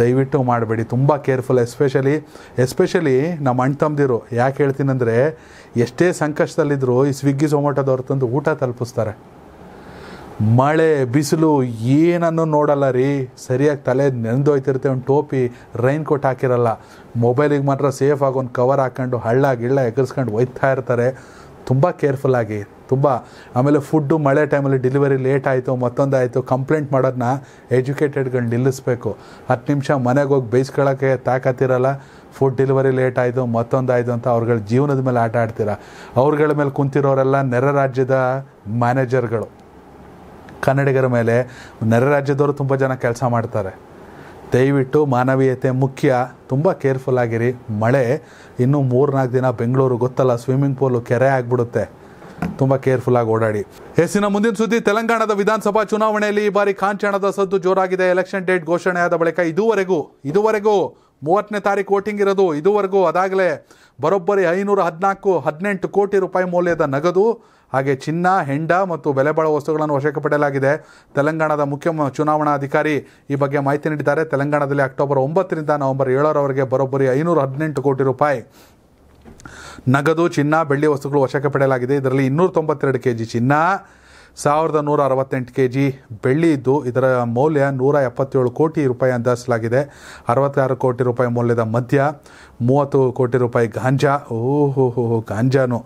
ದಯವಿಟ್ಟು ಮಾಡಬೇಡಿ ತುಂಬ ಕೇರ್ಫುಲ್ ಎಸ್ಪೆಷಲಿ ಎಸ್ಪೆಷಲಿ ನಮ್ಮ ಅಣ್ಣ ತಮ್ಮದಿರು ಯಾಕೆ ಹೇಳ್ತೀನಂದರೆ ಎಷ್ಟೇ ಸಂಕಷ್ಟದಲ್ಲಿದ್ದರೂ ಈ ಸ್ವಿಗ್ಗಿ ಝೊಮ್ಯಾಟೋದವ್ರು ತಂದು ಊಟ ತಲುಪಿಸ್ತಾರೆ ಮಳೆ ಬಿಸಿಲು ಏನನ್ನು ನೋಡಲ್ಲ ರೀ ಸರಿಯಾಗಿ ತಲೆ ನೆನೆದೋಯ್ತಿರುತ್ತೆ ಒಂದು ಟೋಪಿ ರೈನ್ ಕೋಟ್ ಹಾಕಿರಲ್ಲ ಮೊಬೈಲಿಗೆ ಮಾತ್ರ ಸೇಫ್ ಆಗಿ ಒಂದು ಕವರ್ ಹಾಕ್ಕೊಂಡು ಹಳ್ಳ ಗಿಳ್ಳ ಎಗರ್ಸ್ಕೊಂಡು ಒಯ್ತಾ ಇರ್ತಾರೆ ತುಂಬ ಕೇರ್ಫುಲ್ಲಾಗಿ ತುಂಬ ಆಮೇಲೆ ಫುಡ್ಡು ಮಳೆ ಟೈಮಲ್ಲಿ ಡೆಲಿವರಿ ಲೇಟ್ ಆಯಿತು ಮತ್ತೊಂದು ಕಂಪ್ಲೇಂಟ್ ಮಾಡೋದನ್ನ ಎಜುಕೇಟೆಡ್ಗಳು ನಿಲ್ಲಿಸ್ಬೇಕು ಹತ್ತು ನಿಮಿಷ ಮನೆಗೆ ಹೋಗಿ ಬೇಯಿಸ್ಕೊಳ್ಳೋಕ್ಕೆ ತಾಕತ್ತಿರಲ್ಲ ಫುಡ್ ಡೆಲಿವರಿ ಲೇಟ್ ಆಯಿತು ಮತ್ತೊಂದು ಅಂತ ಅವ್ರುಗಳ ಜೀವನದ ಮೇಲೆ ಆಟ ಆಡ್ತೀರ ಅವ್ರುಗಳ ಮೇಲೆ ಕುಂತಿರೋರೆಲ್ಲ ನೆರೆ ರಾಜ್ಯದ ಮ್ಯಾನೇಜರ್ಗಳು ಕನ್ನಡಿಗರ ಮೇಲೆ ನೆರೆ ರಾಜ್ಯದವರು ತುಂಬ ಜನ ಕೆಲಸ ಮಾಡ್ತಾರೆ ದಯವಿಟ್ಟು ಮಾನವೀಯತೆ ಮುಖ್ಯ ತುಂಬ ಕೇರ್ಫುಲ್ ಆಗಿರಿ ಮಳೆ ಇನ್ನೂ ಮೂರ್ನಾಲ್ಕು ದಿನ ಬೆಂಗಳೂರು ಗೊತ್ತಲ್ಲ ಸ್ವಿಮ್ಮಿಂಗ್ ಪೂಲು ಕೆರೆ ತುಂಬಾ ತುಂಬ ಆಗಿ ಓಡಾಡಿ ಎಸ್ಸಿನ ಮುಂದಿನ ಸುದ್ದಿ ತೆಲಂಗಾಣದ ವಿಧಾನಸಭಾ ಚುನಾವಣೆಯಲ್ಲಿ ಈ ಬಾರಿ ಕಾಂಚಾಣದ ಸದ್ದು ಜೋರಾಗಿದೆ ಎಲೆಕ್ಷನ್ ಡೇಟ್ ಘೋಷಣೆಯಾದ ಬಳಿಕ ಇದುವರೆಗೂ ಇದುವರೆಗೂ ಮೂವತ್ತನೇ ತಾರೀಕು ವೋಟಿಂಗ್ ಇರೋದು ಇದುವರೆಗೂ ಅದಾಗಲೇ ಬರೋಬ್ಬರಿ ಐನೂರ ಹದಿನಾಲ್ಕು ಹದಿನೆಂಟು ಕೋಟಿ ರೂಪಾಯಿ ಮೌಲ್ಯದ ನಗದು ಹಾಗೆ ಚಿನ್ನ ಹೆಂಡ ಮತ್ತು ಬೆಲೆ ಬಾಳುವ ವಸ್ತುಗಳನ್ನು ವಶಕ್ಕೆ ಪಡೆಯಲಾಗಿದೆ ತೆಲಂಗಾಣದ ಮುಖ್ಯ ಚುನಾವಣಾ ಅಧಿಕಾರಿ ಈ ಬಗ್ಗೆ ಮಾಹಿತಿ ನೀಡಿದ್ದಾರೆ ತೆಲಂಗಾಣದಲ್ಲಿ ಅಕ್ಟೋಬರ್ ಒಂಬತ್ತರಿಂದ ನವೆಂಬರ್ ಏಳರವರೆಗೆ ಬರೋಬ್ಬರಿ ಐನೂರ ಹದಿನೆಂಟು ಕೋಟಿ ರೂಪಾಯಿ ನಗದು ಚಿನ್ನ ಬೆಳ್ಳಿ ವಸ್ತುಗಳು ವಶಕ್ಕೆ ಪಡೆಯಲಾಗಿದೆ ಇದರಲ್ಲಿ ಇನ್ನೂರ ತೊಂಬತ್ತೆರಡು ಕೆ ಜಿ ಚಿನ್ನ ಸಾವಿರದ ನೂರ ಅರವತ್ತೆಂಟು ಕೆ ಜಿ ಬೆಳ್ಳಿ ಇದ್ದು ಇದರ ಮೌಲ್ಯ ನೂರ ಎಪ್ಪತ್ತೇಳು ಕೋಟಿ ರೂಪಾಯಿ ಅಂದಾಜಿಸಲಾಗಿದೆ ಅರವತ್ತಾರು ಕೋಟಿ ರೂಪಾಯಿ ಮೌಲ್ಯದ ಮದ್ಯ ಮೂವತ್ತು ಕೋಟಿ ರೂಪಾಯಿ ಗಾಂಜಾ ಓಹೋ ಹೋ ಗಾಂಜಾನು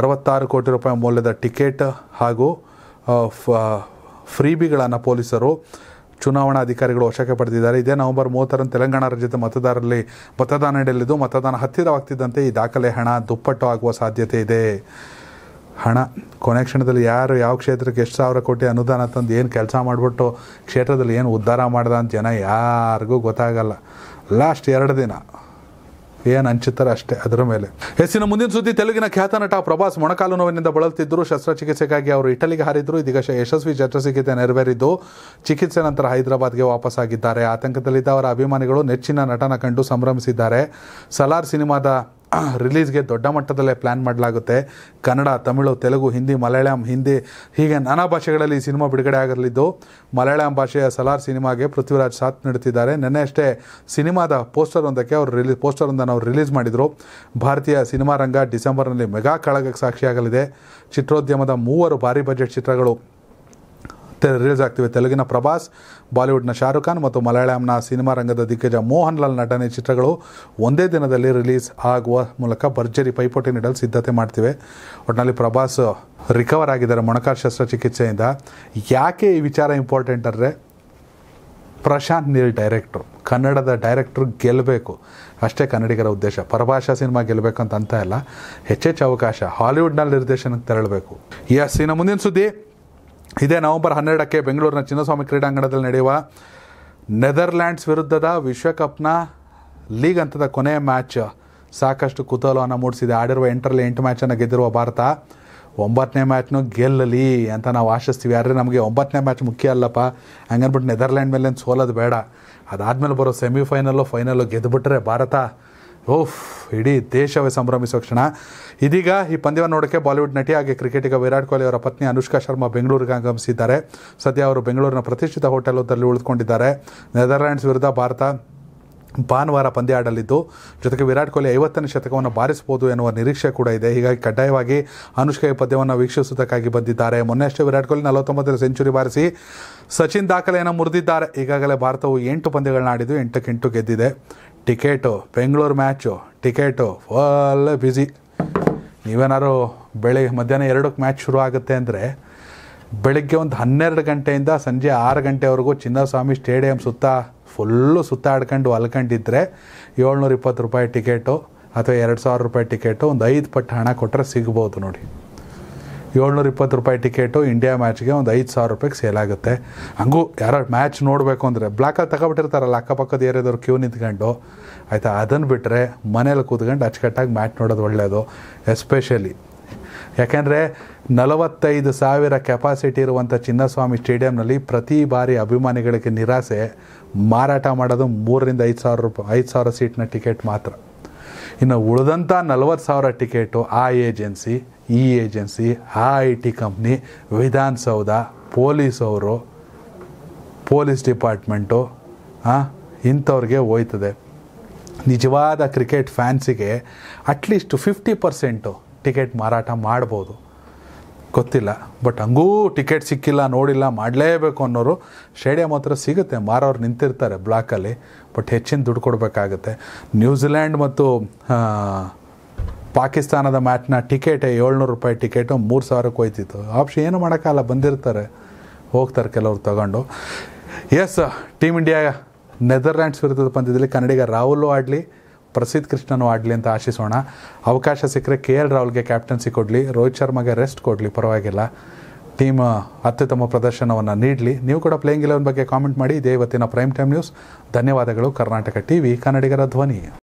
ಅರವತ್ತಾರು ಕೋಟಿ ರೂಪಾಯಿ ಮೌಲ್ಯದ ಟಿಕೆಟ್ ಹಾಗೂ ಫ್ರೀಬಿಗಳನ್ನು ಪೊಲೀಸರು ಚುನಾವಣಾ ಅಧಿಕಾರಿಗಳು ವಶಕ್ಕೆ ಪಡೆದಿದ್ದಾರೆ ಇದೇ ನವೆಂಬರ್ ಮೂವತ್ತರಂದು ತೆಲಂಗಾಣ ರಾಜ್ಯದ ಮತದಾರರಲ್ಲಿ ಮತದಾನ ನಡೆಯಲಿದ್ದು ಮತದಾನ ಹತ್ತಿರವಾಗ್ತಿದ್ದಂತೆ ಈ ದಾಖಲೆ ಹಣ ದುಪ್ಪಟ್ಟು ಆಗುವ ಸಾಧ್ಯತೆ ಇದೆ ಹಣ ಕೊನೆ ಕ್ಷಣದಲ್ಲಿ ಯಾರು ಯಾವ ಕ್ಷೇತ್ರಕ್ಕೆ ಎಷ್ಟು ಸಾವಿರ ಕೋಟಿ ಅನುದಾನ ತಂದು ಏನು ಕೆಲಸ ಮಾಡಿಬಿಟ್ಟು ಕ್ಷೇತ್ರದಲ್ಲಿ ಏನು ಉದ್ಧಾರ ಮಾಡ್ದ ಅಂತ ಜನ ಯಾರಿಗೂ ಗೊತ್ತಾಗಲ್ಲ ಲಾಸ್ಟ್ ಎರಡು ದಿನ ಏನು ಹಂಚುತ್ತಾರೆ ಅಷ್ಟೇ ಅದರ ಮೇಲೆ ಹೆಸಿನ ಮುಂದಿನ ಸುದ್ದಿ ತೆಲುಗಿನ ಖ್ಯಾತ ನಟ ಪ್ರಭಾಸ್ ಮೊಣಕಾಲು ನೋವಿನಿಂದ ಬಳಲುತ್ತಿದ್ದರು ಶಸ್ತ್ರಚಿಕಿತ್ಸೆಗಾಗಿ ಅವರು ಇಟಲಿಗೆ ಹಾರಿದ್ರು ಇದೀಗ ಯಶಸ್ವಿ ಶಸ್ತ್ರಚಿಕಿತ್ಸೆ ನೆರವೇರಿದ್ದು ಚಿಕಿತ್ಸೆ ನಂತರ ಹೈದರಾಬಾದ್ಗೆ ವಾಪಸ್ಸಾಗಿದ್ದಾರೆ ಆತಂಕದಲ್ಲಿದ್ದ ಅವರ ಅಭಿಮಾನಿಗಳು ನೆಚ್ಚಿನ ನಟನ ಕಂಡು ಸಂಭ್ರಮಿಸಿದ್ದಾರೆ ಸಲಾರ್ ಸಿನಿಮಾದ ರಿಲೀಸ್ಗೆ ದೊಡ್ಡ ಮಟ್ಟದಲ್ಲೇ ಪ್ಲ್ಯಾನ್ ಮಾಡಲಾಗುತ್ತೆ ಕನ್ನಡ ತಮಿಳು ತೆಲುಗು ಹಿಂದಿ ಮಲಯಾಳಂ ಹಿಂದಿ ಹೀಗೆ ನಾನಾ ಭಾಷೆಗಳಲ್ಲಿ ಈ ಸಿನಿಮಾ ಬಿಡುಗಡೆ ಆಗಲಿದ್ದು ಮಲಯಾಳಂ ಭಾಷೆಯ ಸಲಾರ್ ಸಿನಿಮಾಗೆ ಪೃಥ್ವಿರಾಜ್ ಸಾಥ್ ನೀಡುತ್ತಿದ್ದಾರೆ ನಿನ್ನೆ ಅಷ್ಟೇ ಸಿನಿಮಾದ ಪೋಸ್ಟರ್ ಒಂದಕ್ಕೆ ಅವರು ರಿಲೀ ಒಂದನ್ನು ಅವರು ರಿಲೀಸ್ ಮಾಡಿದರು ಭಾರತೀಯ ಸಿನಿಮಾ ರಂಗ ಡಿಸೆಂಬರ್ನಲ್ಲಿ ಮೆಗಾ ಕಳಗಕ್ಕೆ ಸಾಕ್ಷಿಯಾಗಲಿದೆ ಚಿತ್ರೋದ್ಯಮದ ಮೂವರು ಭಾರಿ ಬಜೆಟ್ ಚಿತ್ರಗಳು ರಿಲೀಸ್ ಆಗ್ತಿವೆ ತೆಲುಗಿನ ಪ್ರಭಾಸ್ ಬಾಲಿವುಡ್ನ ಶಾರುಖ್ ಖಾನ್ ಮತ್ತು ಮಲಯಾಳಂನ ಸಿನಿಮಾ ರಂಗದ ದಿಗ್ಗಜ ಮೋಹನ್ ಲಾಲ್ ನಟನೆ ಚಿತ್ರಗಳು ಒಂದೇ ದಿನದಲ್ಲಿ ರಿಲೀಸ್ ಆಗುವ ಮೂಲಕ ಭರ್ಜರಿ ಪೈಪೋಟಿ ನೀಡಲು ಸಿದ್ಧತೆ ಮಾಡ್ತೀವಿ ಒಟ್ಟಿನಲ್ಲಿ ಪ್ರಭಾಸ್ ರಿಕವರ್ ಆಗಿದ್ದಾರೆ ಶಸ್ತ್ರ ಶಸ್ತ್ರಚಿಕಿತ್ಸೆಯಿಂದ ಯಾಕೆ ಈ ವಿಚಾರ ಇಂಪಾರ್ಟೆಂಟ್ ಅಂದರೆ ಪ್ರಶಾಂತ್ ನೀಲ್ ಡೈರೆಕ್ಟ್ರು ಕನ್ನಡದ ಡೈರೆಕ್ಟ್ರ್ ಗೆಲ್ಲಬೇಕು ಅಷ್ಟೇ ಕನ್ನಡಿಗರ ಉದ್ದೇಶ ಪರಭಾಷಾ ಸಿನಿಮಾ ಗೆಲ್ಲಬೇಕು ಅಂತ ಅಂತ ಇಲ್ಲ ಹೆಚ್ಚೆಚ್ಚು ಅವಕಾಶ ಹಾಲಿವುಡ್ನಲ್ಲಿ ನಿರ್ದೇಶನಕ್ಕೆ ತೆರಳಬೇಕು ಎಸ್ ಇನ್ನು ಮುಂದಿನ ಸುದ್ದಿ ಇದೇ ನವೆಂಬರ್ ಹನ್ನೆರಡಕ್ಕೆ ಬೆಂಗಳೂರಿನ ಚಿನ್ನಸ್ವಾಮಿ ಕ್ರೀಡಾಂಗಣದಲ್ಲಿ ನಡೆಯುವ ನೆದರ್ಲ್ಯಾಂಡ್ಸ್ ವಿರುದ್ಧದ ವಿಶ್ವಕಪ್ನ ಲೀಗ್ ಹಂತದ ಕೊನೆಯ ಮ್ಯಾಚ್ ಸಾಕಷ್ಟು ಕುತೂಹಲವನ್ನು ಮೂಡಿಸಿದೆ ಆಡಿರುವ ಎಂಟರಲ್ಲಿ ಎಂಟು ಮ್ಯಾಚನ್ನು ಗೆದ್ದಿರುವ ಭಾರತ ಒಂಬತ್ತನೇ ಮ್ಯಾಚ್ನೂ ಗೆಲ್ಲಲಿ ಅಂತ ನಾವು ಆಶಿಸ್ತೀವಿ ಆದರೆ ನಮಗೆ ಒಂಬತ್ತನೇ ಮ್ಯಾಚ್ ಮುಖ್ಯ ಅಲ್ಲಪ್ಪ ಹಂಗನ್ಬಿಟ್ಟು ನೆದರ್ಲ್ಯಾಂಡ್ ಮೇಲೆ ಸೋಲೋದು ಬೇಡ ಅದಾದಮೇಲೆ ಬರೋ ಸೆಮಿಫೈನಲ್ಲು ಫೈನಲ್ಲು ಗೆದ್ದುಬಿಟ್ರೆ ಭಾರತ ಓಫ್ ಇಡೀ ದೇಶವೇ ಸಂಭ್ರಮಿಸುವ ಕ್ಷಣ ಇದೀಗ ಈ ಪಂದ್ಯವನ್ನು ನೋಡೋಕ್ಕೆ ಬಾಲಿವುಡ್ ನಟಿ ಹಾಗೆ ಕ್ರಿಕೆಟಿಗ ವಿರಾಟ್ ಕೊಹ್ಲಿ ಅವರ ಪತ್ನಿ ಅನುಷ್ಕಾ ಶರ್ಮಾ ಬೆಂಗಳೂರಿಗೆ ಆಗಮಿಸಿದ್ದಾರೆ ಸದ್ಯ ಅವರು ಬೆಂಗಳೂರಿನ ಪ್ರತಿಷ್ಠಿತ ಹೋಟೆಲ್ದಲ್ಲಿ ಉಳಿದುಕೊಂಡಿದ್ದಾರೆ ನೆದರ್ಲ್ಯಾಂಡ್ಸ್ ವಿರುದ್ಧ ಭಾರತ ಭಾನುವಾರ ಪಂದ್ಯ ಆಡಲಿದ್ದು ಜೊತೆಗೆ ವಿರಾಟ್ ಕೊಹ್ಲಿ ಐವತ್ತನೇ ಶತಕವನ್ನು ಬಾರಿಸಬಹುದು ಎನ್ನುವ ನಿರೀಕ್ಷೆ ಕೂಡ ಇದೆ ಹೀಗಾಗಿ ಕಡ್ಡಾಯವಾಗಿ ಅನುಷ್ಕಾ ಈ ಪದ್ಯವನ್ನು ವೀಕ್ಷಿಸುವುದಕ್ಕಾಗಿ ಬಂದಿದ್ದಾರೆ ಮೊನ್ನೆಯಷ್ಟೇ ವಿರಾಟ್ ಕೊಹ್ಲಿ ನಲವತ್ತೊಂಬತ್ತರ ಸೆಂಚುರಿ ಬಾರಿಸಿ ಸಚಿನ್ ದಾಖಲೆಯನ್ನು ಮುರಿದಿದ್ದಾರೆ ಈಗಾಗಲೇ ಭಾರತವು ಎಂಟು ಪಂದ್ಯಗಳನ್ನ ಆಡಿದ್ದು ಎಂಟಕ್ಕೆ ಎಂಟು ಗೆದ್ದಿದೆ ticket Bengaluru match ticket full busy ನೀವೇನಾದ್ರು ಬೆಳಿಗ್ಗೆ ಮಧ್ಯಾಹ್ನ ಎರಡಕ್ಕೆ ಮ್ಯಾಚ್ ಶುರು ಆಗುತ್ತೆ ಅಂದರೆ ಬೆಳಗ್ಗೆ ಒಂದು ಹನ್ನೆರಡು ಗಂಟೆಯಿಂದ ಸಂಜೆ ಆರು ಗಂಟೆವರೆಗೂ ಚಿನ್ನಸ್ವಾಮಿ ಸ್ಟೇಡಿಯಂ ಸುತ್ತ ಫುಲ್ಲು ಸುತ್ತಾಡ್ಕೊಂಡು ಅಲ್ಕೊಂಡಿದ್ದರೆ ಏಳ್ನೂರ ಇಪ್ಪತ್ತು ರೂಪಾಯಿ ಟಿಕೆಟು ಅಥವಾ ಎರಡು ಸಾವಿರ ರೂಪಾಯಿ ಟಿಕೆಟು ಒಂದು ಐದು ಪಟ್ಟು ಹಣ ಕೊಟ್ಟರೆ ಸಿಗ್ಬೋದು ನೋಡಿ ಏಳ್ನೂರ ಇಪ್ಪತ್ತು ರೂಪಾಯಿ ಟಿಕೆಟು ಇಂಡಿಯಾ ಮ್ಯಾಚ್ಗೆ ಒಂದು ಐದು ಸಾವಿರ ರೂಪಾಯಿಗೆ ಸೇಲ್ ಆಗುತ್ತೆ ಹಂಗೂ ಯಾರು ಮ್ಯಾಚ್ ನೋಡಬೇಕು ಅಂದರೆ ಬ್ಲಾಕಲ್ಲಿ ತಗೊಬಿಟ್ಟಿರ್ತಾರಲ್ಲ ಅಕ್ಕಪಕ್ಕದ ಏರಿಯಾದವ್ರು ಕ್ಯೂ ನಿಂತ್ಕೊಂಡು ಆಯಿತಾ ಅದನ್ನು ಬಿಟ್ಟರೆ ಮನೇಲಿ ಕೂತ್ಕೊಂಡು ಅಚ್ಚುಕಟ್ಟಾಗಿ ಮ್ಯಾಚ್ ನೋಡೋದು ಒಳ್ಳೆಯದು ಎಸ್ಪೆಷಲಿ ಯಾಕೆಂದರೆ ನಲವತ್ತೈದು ಸಾವಿರ ಕೆಪಾಸಿಟಿ ಇರುವಂಥ ಚಿನ್ನಸ್ವಾಮಿ ಸ್ಟೇಡಿಯಂನಲ್ಲಿ ಪ್ರತಿ ಬಾರಿ ಅಭಿಮಾನಿಗಳಿಗೆ ನಿರಾಸೆ ಮಾರಾಟ ಮಾಡೋದು ಮೂರರಿಂದ ಐದು ಸಾವಿರ ರೂಪಾಯಿ ಐದು ಸಾವಿರ ಸೀಟ್ನ ಟಿಕೆಟ್ ಮಾತ್ರ ಇನ್ನು ಉಳಿದಂಥ ನಲವತ್ತು ಸಾವಿರ ಟಿಕೆಟು ಆ ಏಜೆನ್ಸಿ ಈ ಏಜೆನ್ಸಿ ಆ I T company Vidhana Soudha police ಅವರು ಪೊಲೀಸ್ ಡಿಪಾರ್ಟ್ಮೆಂಟು ಇಂಥವ್ರಿಗೆ ಹೋಯ್ತದೆ ನಿಜವಾದ ಕ್ರಿಕೆಟ್ ಫ್ಯಾನ್ಸಿಗೆ ಅಟ್ಲೀಸ್ಟ್ ಫಿಫ್ಟಿ ಪರ್ಸೆಂಟು ಟಿಕೆಟ್ ಮಾರಾಟ ಮಾಡ್ಬೋದು ಗೊತ್ತಿಲ್ಲ ಬಟ್ ಹಂಗೂ ಟಿಕೆಟ್ ಸಿಕ್ಕಿಲ್ಲ ನೋಡಿಲ್ಲ ಮಾಡಲೇಬೇಕು ಅನ್ನೋರು ಸ್ಟೇಡಿಯಂ ಹತ್ರ ಸಿಗುತ್ತೆ ಮಾರೋರು ನಿಂತಿರ್ತಾರೆ ಬ್ಲಾಕಲ್ಲಿ ಬಟ್ ಹೆಚ್ಚಿನ ದುಡ್ಡು ಕೊಡಬೇಕಾಗುತ್ತೆ ನ್ಯೂಜಿಲ್ಯಾಂಡ್ ಮತ್ತು ಪಾಕಿಸ್ತಾನದ ಮ್ಯಾಚ್ನ ಟಿಕೆಟ್ ಏಳ್ನೂರು ರೂಪಾಯಿ ಟಿಕೆಟು ಮೂರು ಸಾವಿರಕ್ಕೆ ಹೋಯ್ತಿತ್ತು ಆಪ್ಷನ್ ಏನು ಮಾಡೋಕ್ಕಲ್ಲ ಬಂದಿರ್ತಾರೆ ಹೋಗ್ತಾರೆ ಕೆಲವ್ರು ತಗೊಂಡು ಎಸ್ ಟೀಮ್ ಇಂಡಿಯಾ ನೆದರ್ಲ್ಯಾಂಡ್ಸ್ ವಿರುದ್ಧದ ಪಂದ್ಯದಲ್ಲಿ ಕನ್ನಡಿಗ ರಾಹುಲ್ ಆಡಲಿ ಪ್ರಸಿದ್ಧ ಕೃಷ್ಣನು ಆಡಲಿ ಅಂತ ಆಶಿಸೋಣ ಅವಕಾಶ ಸಿಕ್ಕರೆ ಕೆ ಎಲ್ ರಾಹುಲ್ಗೆ ಕ್ಯಾಪ್ಟನ್ಸಿ ಕೊಡಲಿ ರೋಹಿತ್ ಶರ್ಮಾಗೆ ರೆಸ್ಟ್ ಕೊಡಲಿ ಪರವಾಗಿಲ್ಲ ಟೀಮ್ ಅತ್ಯುತ್ತಮ ಪ್ರದರ್ಶನವನ್ನು ನೀಡಲಿ ನೀವು ಕೂಡ ಪ್ಲೇಯಿಂಗ್ ಇಲೆವೆನ್ ಬಗ್ಗೆ ಕಾಮೆಂಟ್ ಮಾಡಿ ಇದೇ ಇವತ್ತಿನ ಪ್ರೈಮ್ ಟೈಮ್ ನ್ಯೂಸ್ ಧನ್ಯವಾದಗಳು ಕರ್ನಾಟಕ ವಿ ಕನ್ನಡಿಗರ ಧ್ವನಿ